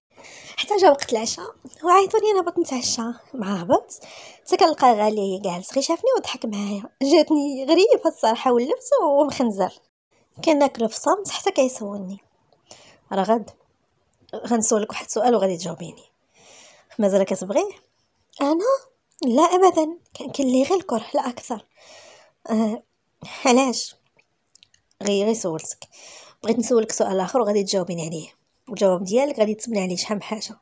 حتى جا وقت العشاء وعيطوني انا بغيت نتعشى مع هبط حتى كنلقى غالي جالس غير شافني وضحك معايا جاتني غريبه الصراحه ولفت ومخنزر كناكلو في صمت حتى كيسولني راه غد غنسولك واحد السؤال وغادي تجاوبيني مازال كتبغيه انا لا ابدا كان لي غير الكره لا اكثر أه علاش غير غير سولتك بغيت نسولك سؤال اخر وغادي تجاوبيني عليه والجواب ديالك غادي تبنى عليه شحال من حاجه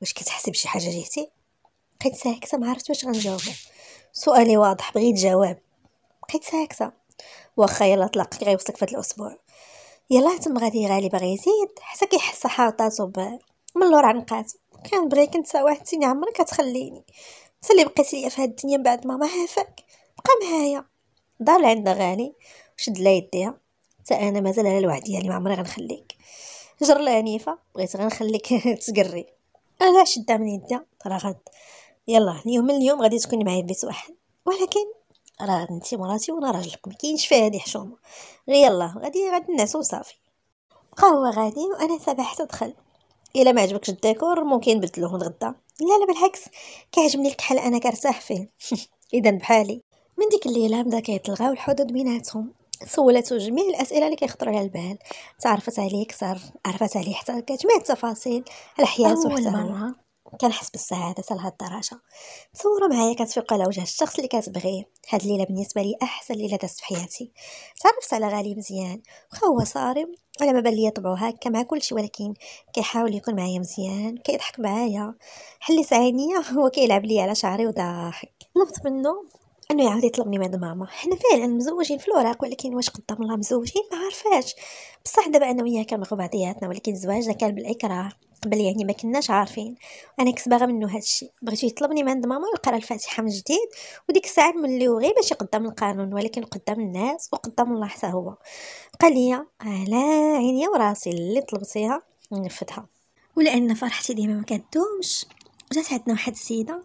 واش كتحسب شي حاجه جيتي بقيت ساكته ما عرفت واش غنجاوبو سؤالي واضح بغيت جواب بقيت ساكته واخا يلا طلق غيوصلك فهاد الاسبوع يلا تم غادي غالي باغي يزيد حتى كيحس حاطاتو ب من لور عنقاتو كان بغيك انت واحد عمرك كتخليني انت اللي بقيتي ليا فهاد الدنيا من بعد ماما هافك بقى معايا ضل عند غالي شد لا يديها حتى انا مازال على الوعد ديالي ما عمري غنخليك جر العنيفه بغيت غنخليك تقري انا شدها من يدها راه غد يلا اليوم من اليوم غادي تكوني معايا في بيت واحد ولكن راه انت مراتي وانا راجلك ما كاينش فيها هذه حشومه غير يلا غادي غادي نعسو صافي بقى هو غادي وانا سبحت دخل الا ما عجبكش الديكور ممكن نبدلوه نتغدا لا لا بالعكس كيعجبني الكحل انا كرتاح فيه اذا بحالي من ديك الليله بدا كيتلغاو الحدود بيناتهم سولته جميع الاسئله اللي كيخطروا على البال تعرفت عليه اكثر عرفت عليه حتى جميع التفاصيل على حياته اول مره كنحس بالسعاده حتى لهاد الدرجه تصوروا معايا كتفيق على وجه الشخص اللي كتبغيه هاد الليله بالنسبه لي احسن ليله دازت في حياتي تعرفت على غالي مزيان واخا هو صارم على ما بان ليا طبعو هكا مع كلشي ولكن كيحاول يكون معايا مزيان كيضحك معايا حليت عينيا هو كيلعب ليا على شعري وضحك طلبت منه انه يعاود يطلبني من ماما حنا فعلا مزوجين في الوراق ولكن واش قدام الله مزوجين ما عارفاش بصح دابا انا وياه كنبغوا بعضياتنا ولكن زواجنا كان بالاكراه قبل يعني ما كناش عارفين انا كنت باغا منه هادشي بغيتو يطلبني من عند ماما ويقرا الفاتحه من جديد وديك الساعه ملي غير باش يقدم القانون ولكن قدام الناس وقدام الله حتى هو قال لي على عينيا وراسي اللي طلبتيها نفذها ولان فرحتي ديما ما كتدومش جات عندنا واحد السيده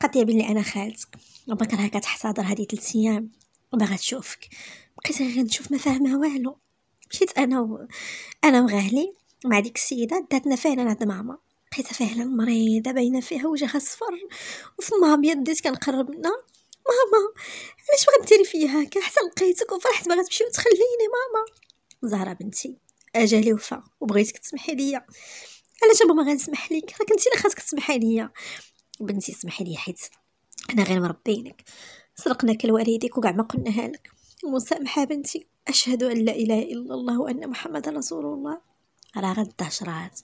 قضيه بلي انا خالتك راه كتحتضر هادي 3 ايام وباغا تشوفك بقيت غير نشوف ما فاهمه والو مشيت انا و... انا وغالي مع ديك السيده داتنا فعلا عند ماما لقيتها فعلا مريضه باينه فيها وجهها صفر وفمها ابيض بديت كنقرب منها ماما علاش بغيتي ديري فيا هكا حتى لقيتك وفرحت باغا تمشي وتخليني ماما زهره بنتي اجالي وفا وبغيتك تسمحي ليا علاش ما غنسمح ليك راك انت اللي خاصك تسمحي ليا بنتي سمحي ليا حيت انا غير مربينك سرقناك والديك وكاع ما قلناها لك مسامحه بنتي اشهد ان لا اله الا الله وان محمد رسول الله راه غد دهشرات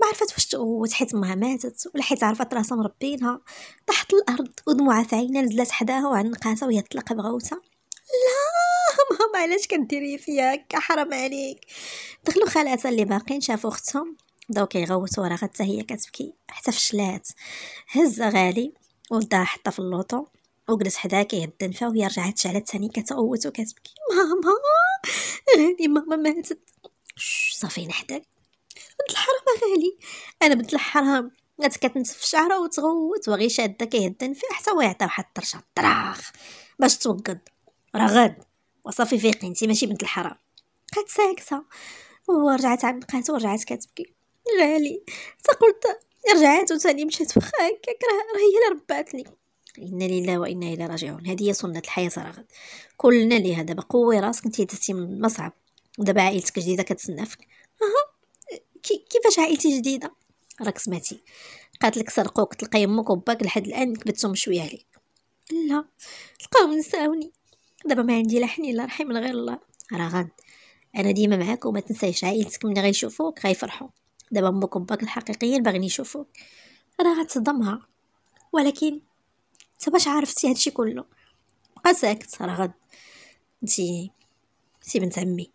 ما عرفت واش تغوت حيت امها ماتت ولا حيت عرفت راسها مربينها طاحت الارض ودموعها في عينها نزلت حداها وعنقاتها وهي تطلق بغوتها لا ماما علاش كديري فيا هكا حرام عليك دخلوا خالاتها اللي باقين شافوا اختهم بداو كيغوتوا راه حتى هي كتبكي حتى فشلات هزه غالي ولدها حطها في اللوطو وجلس حداها كيهد انفها وهي رجعت شعلت ثاني كتقوت وكتبكي ماما غالي ماما ماتت صافي نحتك بنت الحرام غالي انا بنت الحرام كانت كتنسف شعرها وتغوت وغي شاده كيهد انفها حتى هو يعطي واحد الطرشه طراخ باش توقد راه غاد وصافي فيقي انت ماشي بنت الحرام بقات ساكته ورجعت عمقات ورجعت كتبكي غالي قلت رجعت وثاني مشات واخا هكاك راه هي اللي رباتني انا لله وانا اليه راجعون هذه هي سنه الحياه صراحه كلنا ليها دابا قوي راسك انت درتي من المصعب ودابا عائلتك جديده فيك اها كيفاش عائلتي جديده راك سمعتي قالت لك سرقوك تلقاي امك وباك لحد الان كبتهم شويه عليك لا تلقاهم نساوني دابا ما عندي لا حنين لا رحيم من غير الله راه غاد انا ديما معاك وما تنسايش عائلتك ملي غيشوفوك غيفرحوا دابا امك وباك الحقيقيين باغيين يشوفوك انا غتصدمها ولكن انت باش عرفتي هادشي كله بقى ساكت راه غد انت سي بنت عمي